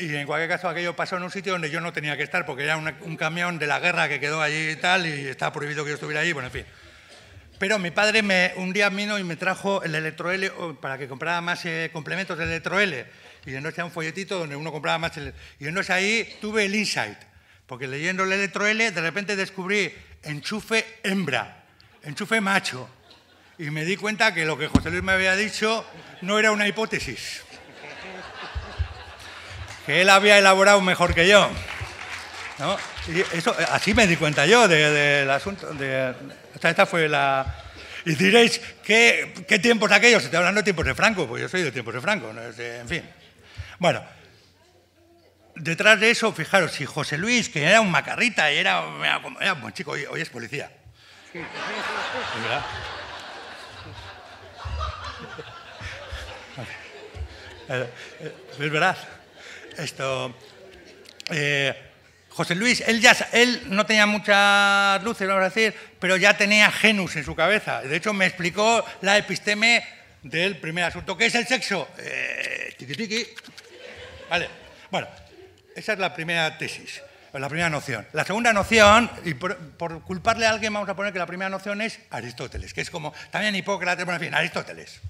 [SPEAKER 1] Y en cualquier caso, aquello pasó en un sitio donde yo no tenía que estar, porque era un, camión de la guerra que quedó allí y tal, y estaba prohibido que yo estuviera allí, bueno, en fin. Pero mi padre me, un día vino y me trajo el Electro L para que comprara más eh, complementos del Electro L. Y entonces este, era un folletito donde uno compraba más. El, y entonces ahí tuve el insight, porque leyendo el Electro L de repente descubrí enchufe hembra, enchufe macho. Y me di cuenta que lo que José Luis me había dicho no era una hipótesis él había elaborado mejor que yo. Y eso, así me di cuenta yo del asunto. esta, fue la... Y diréis, ¿qué, qué tiempos aquellos? Estoy hablando de tiempos de Franco, pues yo soy de tiempos de Franco, eh, en fin. Bueno, detrás de eso, fijaros, si José Luis, que era un macarrita y era, un chico, hoy, es policía. ¿Verdad? Eh, eh, es verdad esto. Eh, José Luis, él ya él no tenía muchas luces, vamos a decir, pero ya tenía genus en su cabeza. De hecho, me explicó la episteme del primer asunto, que es el sexo. Eh, tiki, Vale. Bueno, esa es la primera tesis, la primera noción. La segunda noción, y por, por, culparle a alguien vamos a poner que la primera noción es Aristóteles, que es como también Hipócrates, bueno, en fin, Aristóteles.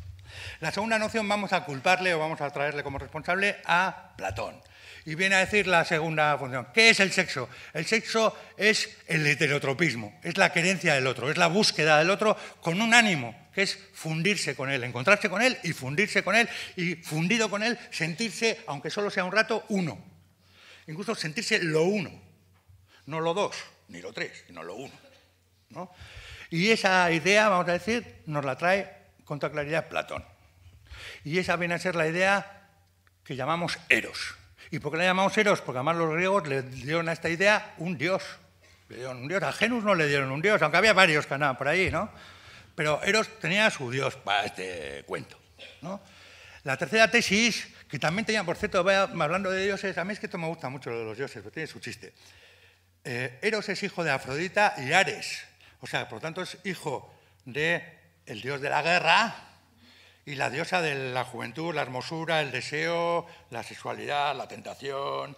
[SPEAKER 1] La segunda noción vamos a culparle o vamos a traerle como responsable a Platón. Y viene a decir la segunda función. ¿Qué es el sexo? El sexo es el heterotropismo, es la querencia del otro, es la búsqueda del otro con un ánimo, que es fundirse con él, encontrarse con él y fundirse con él, y fundido con él, sentirse, aunque solo sea un rato, uno. Incluso sentirse lo uno, no lo dos, ni lo tres, sino lo uno. ¿no? Y esa idea, vamos a decir, nos la trae con toda claridad Platón. Y esa viene a ser la idea que llamamos eros. ¿Y por qué la llamamos eros? Porque además los griegos le dieron a esta idea un dios. Le dieron un dios. A Genus no le dieron un dios, aunque había varios que andaban por ahí, ¿no? Pero Eros tenía su dios para este cuento, ¿no? La tercera tesis, que también tenía, por cierto, hablando de dioses, a mí es que esto me gusta mucho lo de los dioses, pero tiene su chiste. Eh, eros es hijo de Afrodita y Ares, o sea, por lo tanto es hijo de el dios de la guerra y la diosa de la juventud, la hermosura, el deseo, la sexualidad, la tentación,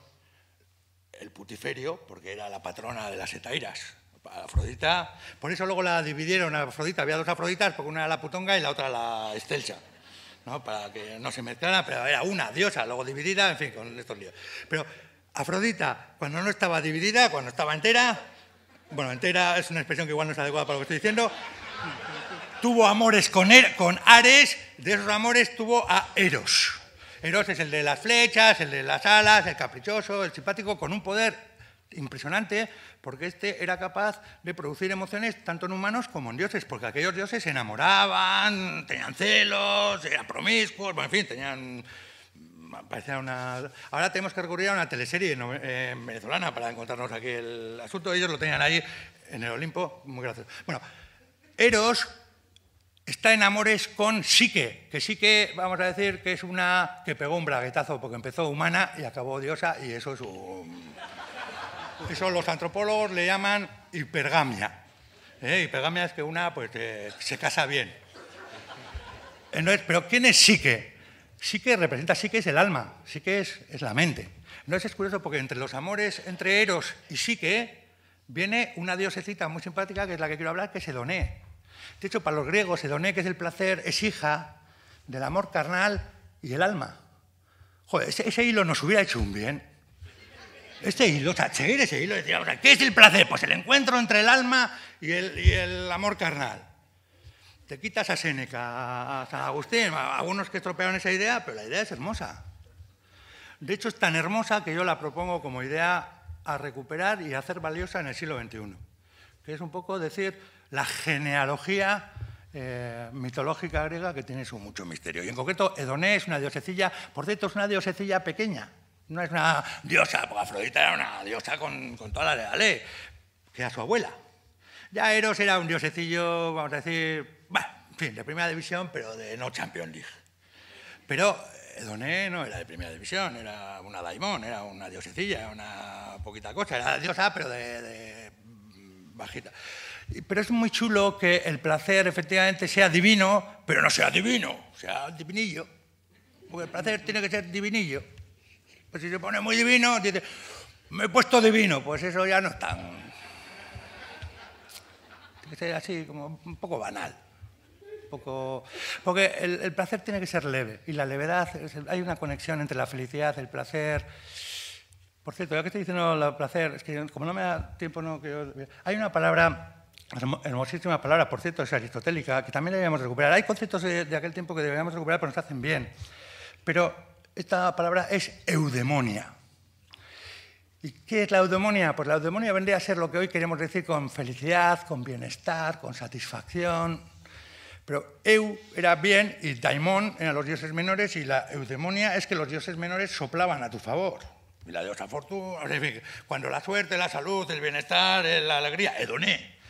[SPEAKER 1] el putiferio, porque era la patrona de las etairas. Afrodita, por eso luego la dividieron a Afrodita, había dos Afroditas, porque una era la putonga y la otra la estelcha. ¿no? para que no se mezclaran, pero era una diosa, luego dividida, en fin, con estos líos. Pero Afrodita, cuando no estaba dividida, cuando estaba entera, bueno, entera es una expresión que igual no es adecuada para lo que estoy diciendo, tuvo amores er, con, Ares, de esos amores tuvo a Eros. Eros es el de las flechas, el de las alas, el caprichoso, el simpático, con un poder impresionante, porque este era capaz de producir emociones tanto en humanos como en dioses, porque aquellos dioses se enamoraban, tenían celos, eran promiscuos, en fin, tenían... Parecía una... Ahora tenemos que recurrir a una teleserie eh, venezolana para encontrarnos aquí el asunto. Ellos lo tenían ahí en el Olimpo, muy gracioso. Bueno, Eros Está en Amores con Sique, que Sique, vamos a decir, que es una que pegó un braguetazo porque empezó humana y acabó diosa y eso es un... Eso los antropólogos le llaman hipergamia. Eh, hipergamia es que una pues, eh, se casa bien. ¿pero quién es Sique? Sique representa, Sique es el alma, Sique es, es la mente. No es curioso porque entre los amores entre Eros y Sique viene una diosecita muy simpática que es la que quiero hablar, que es Edoné. De hecho, para los griegos, Edoné, que es el placer, es hija del amor carnal y el alma. Joder, ese, hilo nos hubiera hecho un bien. Este hilo, seguir ese hilo, decía, o sea, ¿qué es el placer? Pues el encuentro entre el alma y el, amor carnal. Te quitas a Séneca, a, Agustín, a algunos que estropearon esa idea, pero la idea es hermosa. De hecho, es tan hermosa que yo la propongo como idea a recuperar y a hacer valiosa en el siglo XXI. Que es un poco decir, la genealogía eh, mitológica griega que tiene su mucho misterio. Y en concreto, Edoné es una diosecilla, por cierto, es una diosecilla pequeña, no es una diosa, porque Afrodita era una diosa con, toda la ley, que era su abuela. Ya Eros era un diosecillo, vamos a decir, en fin, de primera división, pero de no Champions League. Pero Edoné no era de primera división, era una daimón, era una diosecilla, una poquita cosa, era diosa, pero de, de bajita. Pero es muy chulo que el placer efectivamente sea divino, pero no sea divino, sea divinillo. Porque el placer tiene que ser divinillo. Pues si se pone muy divino, dice, me he puesto divino, pues eso ya no es tan... Tiene que ser así, como un poco banal. poco... Porque el, placer tiene que ser leve. Y la levedad, hay una conexión entre la felicidad, el placer... Por cierto, ya que estoy diciendo el placer, es que como no me da tiempo, no, que hay una palabra hermosísima palabra, por cierto, es aristotélica, que también debíamos recuperar. Hay conceptos de, aquel tiempo que debíamos recuperar, pero nos hacen bien. Pero esta palabra es eudemonia. ¿Y qué es la eudemonia? Pues la eudemonia vendría a ser lo que hoy queremos decir con felicidad, con bienestar, con satisfacción. Pero eu era bien y daimon eran los dioses menores y la eudemonia es que los dioses menores soplaban a tu favor. Y la diosa fortuna, cuando la suerte, la salud, el bienestar, la alegría, hedoné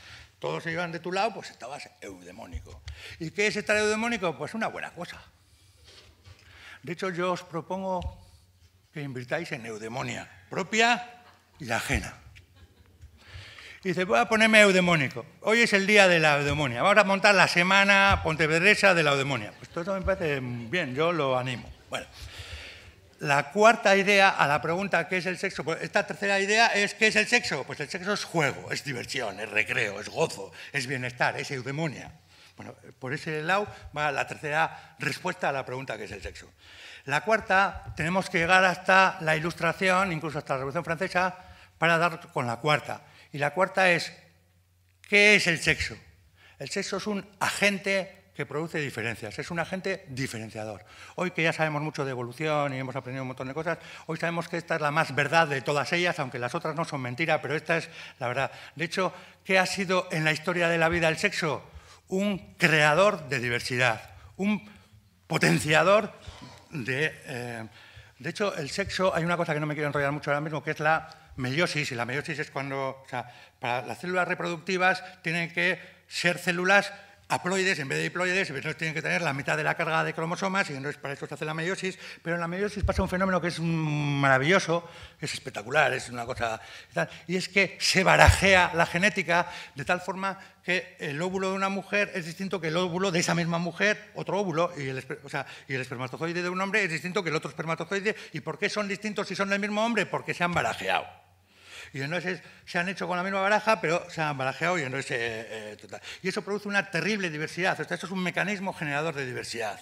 [SPEAKER 1] todos se iban de tu lado, pues estabas eudemónico. ¿Y qué es estar eudemónico? Pues una buena cosa. De hecho, yo os propongo que invirtáis en eudemonia propia y la ajena. Y dice, voy a ponerme eudemónico. Hoy es el día de la eudemonia. Vamos a montar la semana pontevedresa de la eudemonia. Pues todo eso me parece bien, yo lo animo. Bueno, la cuarta idea a la pregunta ¿qué es el sexo? Pues esta tercera idea es ¿qué es el sexo? Pues el sexo es juego, es diversión, es recreo, es gozo, es bienestar, es eudemonia. Bueno, por ese lado va la tercera respuesta a la pregunta ¿qué es el sexo? La cuarta, tenemos que llegar hasta la Ilustración, incluso hasta la Revolución Francesa, para dar con la cuarta. Y la cuarta es, ¿qué es el sexo? El sexo es un agente que produce diferencias, es un agente diferenciador. Hoy que ya sabemos mucho de evolución y hemos aprendido un montón de cosas, hoy sabemos que esta es la más verdad de todas ellas, aunque las otras no son mentira, pero esta es la verdad. De hecho, ¿qué ha sido en la historia de la vida el sexo? Un creador de diversidad, un potenciador de... Eh, de hecho, el sexo, hay una cosa que no me quiero enrollar mucho ahora mismo, que es la meiosis, y la meiosis es cuando, o sea, para las células reproductivas tienen que ser células haploides en vez de diploides, tienen que tener la mitad de la carga de cromosomas y entonces para esto se hace la meiosis, pero en la meiosis pasa un fenómeno que es maravilloso, es espectacular, es una cosa... Y es que se barajea la genética de tal forma que el óvulo de una mujer es distinto que el óvulo de esa misma mujer, otro óvulo, y y el espermatozoide de un hombre es distinto que el otro espermatozoide. ¿Y por qué son distintos si son del mismo hombre? Porque se han barajeado. Y entonces se han hecho con la misma baraja, pero se han barajeado y entonces... Eh, eh, total. Y eso produce una terrible diversidad. sea, esto es un mecanismo generador de diversidad.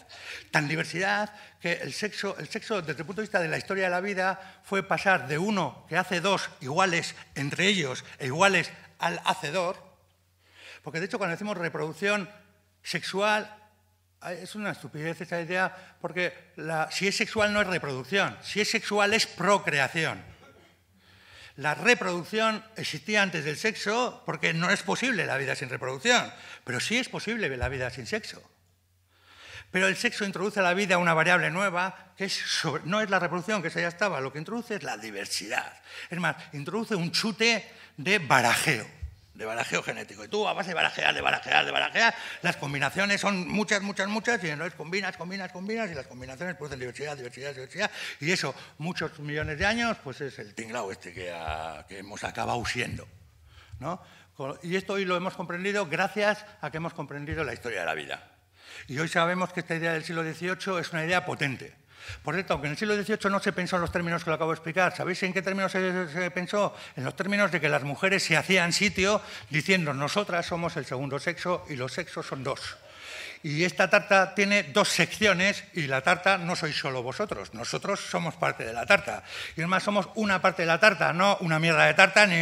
[SPEAKER 1] Tan diversidad que el sexo, el sexo, desde el punto de vista de la historia de la vida, fue pasar de uno que hace dos iguales entre ellos e iguales al hacedor. Porque de hecho cuando decimos reproducción sexual es una estupidez esa idea, porque si es sexual no es reproducción, si es sexual es procreación. La reproducción existía antes del sexo porque no es posible la vida sin reproducción, pero sí es posible la vida sin sexo. Pero el sexo introduce a la vida una variable nueva, que no es la reproducción, que se ya estaba, lo que introduce es la diversidad. Es más, introduce un chute de barajeo de barajeo genético. Y tú ah, a base de barajear, de barajear, de barajear, las combinaciones son muchas, muchas, muchas, y entonces combinas, combinas, combinas, y las combinaciones producen diversidad, diversidad, diversidad. Y eso, muchos millones de años, pues es el tinglao este que, ah, que hemos acabado siendo. Y esto hoy lo hemos comprendido gracias a que hemos comprendido la historia de la vida. Y hoy sabemos que esta idea del siglo XVIII es una idea potente por cierto, aunque en el siglo XVIII no se pensó en los términos que lo acabo de explicar, ¿sabéis en qué términos se, pensó? En los términos de que las mujeres se hacían sitio diciendo nosotras somos el segundo sexo y los sexos son dos. Y esta tarta tiene dos secciones y la tarta no sois solo vosotros, nosotros somos parte de la tarta. Y además somos una parte de la tarta, no una mierda de tarta ni,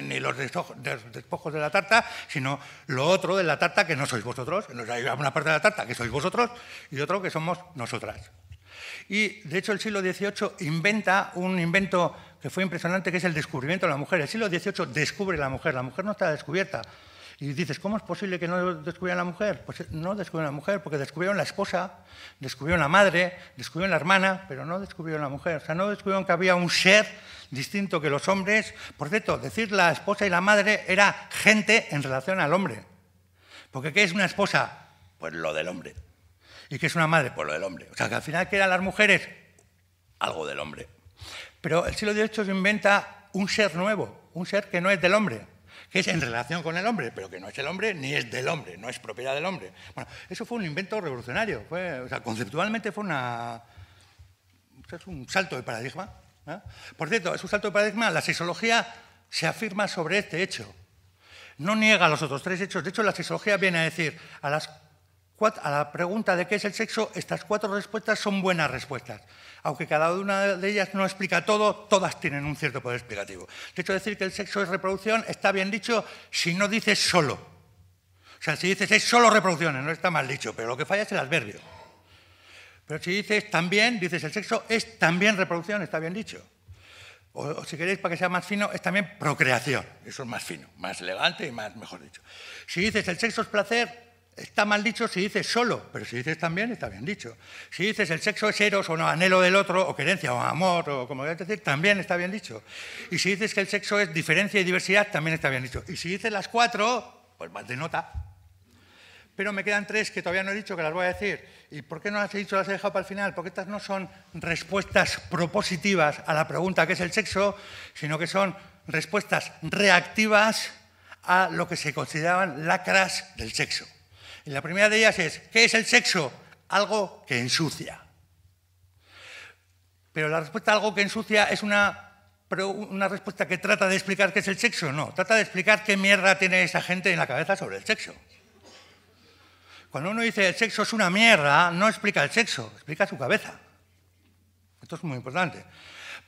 [SPEAKER 1] ni los despojos de la tarta, sino lo otro de la tarta que no sois vosotros. Hay una parte de la tarta que sois vosotros y otro que somos nosotras. Y, de hecho, el siglo XVIII inventa un invento que fue impresionante, que es el descubrimiento de la mujer. El siglo XVIII descubre la mujer, la mujer no está descubierta. Y dices, ¿cómo es posible que no descubrieran la mujer? Pues eh, no descubrieron la mujer, porque descubrieron la esposa, descubrieron la madre, descubrieron la hermana, pero no descubrieron la mujer. O sea, no descubrieron que había un ser distinto que los hombres. Por cierto, decir la esposa y la madre era gente en relación al hombre. Porque ¿qué es una esposa? Pues lo del hombre. ¿Y que es una madre? por lo del hombre. O sea, que al final eran las mujeres algo del hombre. Pero el siglo XVIII se inventa un ser nuevo, un ser que no es del hombre, que es en relación con el hombre, pero que no es el hombre ni es del hombre, no es propiedad del hombre. Bueno, eso fue un invento revolucionario, fue, o sea, conceptualmente fue una, es un salto de paradigma. ¿eh? Por cierto, es un salto de paradigma, la sexología se afirma sobre este hecho. No niega los otros tres hechos. De hecho, la sexología viene a decir, a las a la pregunta de qué es el sexo, estas cuatro respuestas son buenas respuestas. Aunque cada una de ellas no explica todo, todas tienen un cierto poder explicativo. De hecho, decir que el sexo es reproducción está bien dicho si no dices solo. O sea, si dices es solo reproducción, no está mal dicho, pero lo que falla es el adverbio. Pero si dices también, dices el sexo es también reproducción, está bien dicho. O, si queréis, para que sea más fino, es también procreación. Eso es más fino, más elegante y más, mejor dicho. Si dices el sexo es placer, Está mal dicho si dices solo, pero si dices también está bien dicho. Si dices el sexo es eros o no anhelo del otro, o querencia o amor, o como quieras decir, también está bien dicho. Y si dices que el sexo es diferencia y diversidad, también está bien dicho. Y si dices las cuatro, pues más de nota. Pero me quedan tres que todavía no he dicho que las voy a decir. ¿Y por qué no las he dicho, las he dejado para el final? Porque estas no son respuestas propositivas a la pregunta que es el sexo, sino que son respuestas reactivas a lo que se consideraban lacras del sexo. Y la primera de ellas es, ¿qué es el sexo? Algo que ensucia. Pero la respuesta a algo que ensucia es una una respuesta que trata de explicar qué es el sexo, no, trata de explicar qué mierda tiene esa gente en la cabeza sobre el sexo. Cuando uno dice el sexo es una mierda, no explica el sexo, explica su cabeza. Esto es muy importante.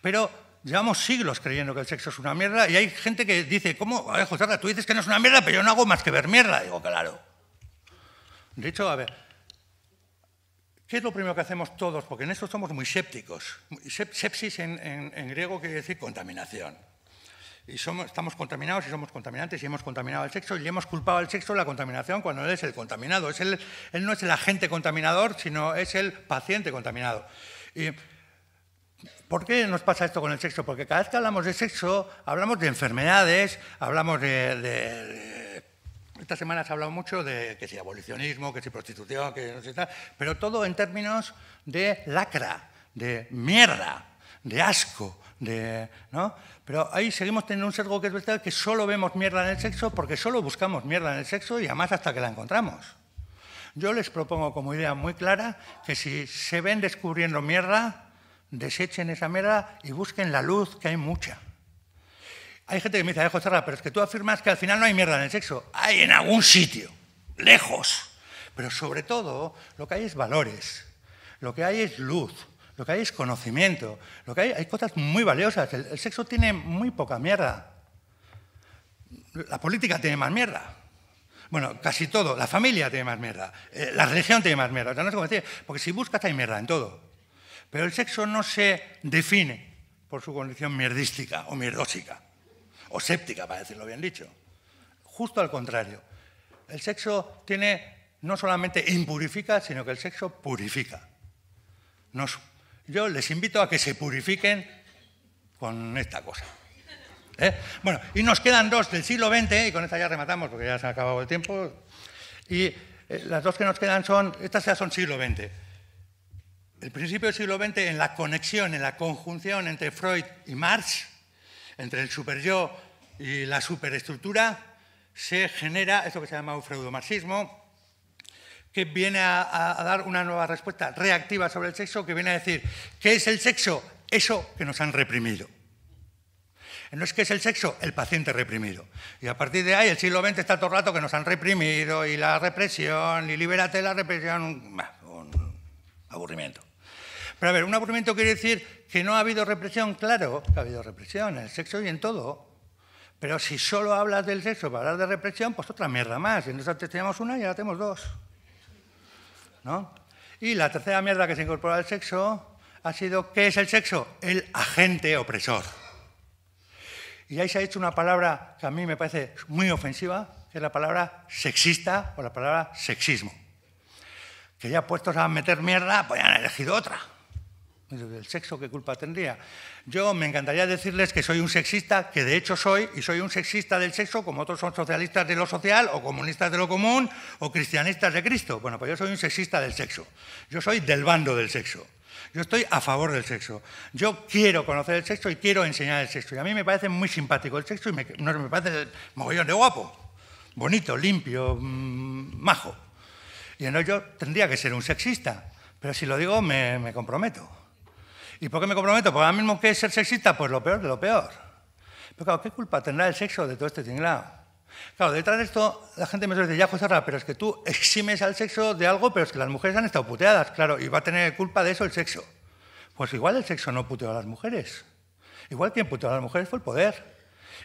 [SPEAKER 1] Pero llevamos siglos creyendo que el sexo es una mierda y hay gente que dice, ¿cómo? A ver, José, tú dices que no es una mierda, pero yo no hago más que ver mierda. Digo, claro. De hecho, a ver, ¿qué es lo primero que hacemos todos? Porque en esto somos muy sépticos. Sepsis en, griego quiere decir contaminación. Y estamos contaminados y somos contaminantes y hemos contaminado al sexo y le hemos culpado al sexo la contaminación cuando él es el contaminado. Es él no es el agente contaminador, sino es el paciente contaminado. ¿Por qué nos pasa esto con el sexo? Porque cada vez que hablamos de sexo, hablamos de enfermedades, hablamos de esta semana se ha hablado mucho de que si abolicionismo, que si prostitución, que no sé tal, pero todo en términos de lacra, de mierda, de asco, de, ¿no? Pero ahí seguimos teniendo un sesgo que es verdad que solo vemos mierda en el sexo porque solo buscamos mierda en el sexo y además hasta que la encontramos. Yo les propongo como idea muy clara que si se ven descubriendo mierda, desechen esa mierda y busquen la luz, que hay mucha. Hay gente que me dice, José pero es que tú afirmas que al final no hay mierda en el sexo. Hay en algún sitio, lejos. Pero sobre todo, lo que hay es valores, lo que hay es luz, lo que hay es conocimiento, lo que hay, hay cosas muy valiosas. El, sexo tiene muy poca mierda. La política tiene más mierda. Bueno, casi todo. La familia tiene más mierda. Eh, la religión tiene más mierda. O no decir, porque si buscas hay mierda en todo. Pero el sexo no se define por su condición mierdística o mierdósica o séptica, para decirlo bien dicho. Justo al contrario. El sexo tiene, no solamente impurifica, sino que el sexo purifica. Nos, yo les invito a que se purifiquen con esta cosa. ¿Eh? Bueno, y nos quedan dos del siglo XX, y con esta ya rematamos porque ya se ha acabado el tiempo. Y eh, las dos que nos quedan son, estas ya son siglo XX. El principio del siglo XX en la conexión, en la conjunción entre Freud y Marx, entre el yo y la superestructura, se genera esto que se llama un que viene a, dar una nueva respuesta reactiva sobre el sexo, que viene a decir, ¿qué es el sexo? Eso que nos han reprimido. Eh, no es que es el sexo, el paciente reprimido. Y a partir de ahí, el siglo XX está todo el rato que nos han reprimido y la represión, y libérate de la represión, un aburrimiento. Pero a ver, un aburrimiento quiere decir que no ha habido represión, claro que ha habido represión, en el sexo y en todo. Pero si solo hablas del sexo para hablar de represión, pues otra mierda más. Entonces nosotros teníamos una y ahora tenemos dos. ¿No? Y la tercera mierda que se incorpora al sexo ha sido, ¿qué es el sexo? El agente opresor. Y ahí se ha hecho una palabra que a mí me parece muy ofensiva, que es la palabra sexista o la palabra sexismo. Que ya puestos a meter mierda, pues ya han elegido otra del sexo, ¿qué culpa tendría? Yo me encantaría decirles que soy un sexista, que de hecho soy, y soy un sexista del sexo, como otros son socialistas de lo social, o comunistas de lo común, o cristianistas de Cristo. Bueno, pues yo soy un sexista del sexo. Yo soy del bando del sexo. Yo estoy a favor del sexo. Yo quiero conocer el sexo y quiero enseñar el sexo. Y a mí me parece muy simpático el sexo y me, no, me parece mogollón de guapo, bonito, limpio, mm, majo. Y no, yo tendría que ser un sexista. Pero si lo digo, me comprometo. ¿Y por qué me comprometo? Porque ahora mismo, que es ser sexista? Pues lo peor de lo peor. Pero claro, ¿qué culpa tendrá el sexo de todo este tinglado? Claro, detrás de esto la gente me suele decir, ya, José Rara, pero es que tú eximes al sexo de algo, pero es que las mujeres han estado puteadas, claro, y va a tener culpa de eso el sexo. Pues igual el sexo no puteó a las mujeres. Igual quien puteó a las mujeres fue el poder.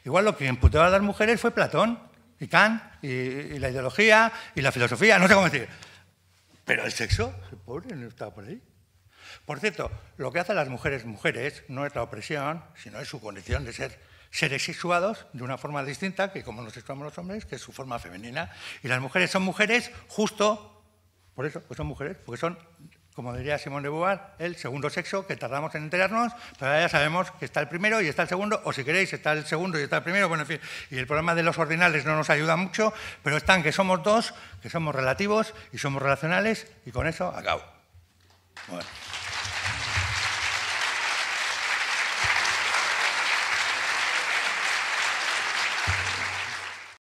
[SPEAKER 1] Igual lo que puteó a las mujeres fue Platón, y Kant, y, la ideología, y la filosofía, no sé cómo decir. Pero el sexo, el pobre no estaba por ahí. Por cierto, lo que hacen las mujeres mujeres no es la opresión, sino es su condición de ser seres sexuados de una forma distinta que como nos situamos los hombres, que es su forma femenina. Y las mujeres son mujeres justo, por eso, pues son mujeres, porque son, como diría Simón de Beauvoir, el segundo sexo que tardamos en enterarnos, pero ya sabemos que está el primero y está el segundo, o si queréis, está el segundo y está el primero, bueno, Y el problema de los ordinales no nos ayuda mucho, pero están que somos dos, que somos relativos y somos relacionales, y con eso acabo.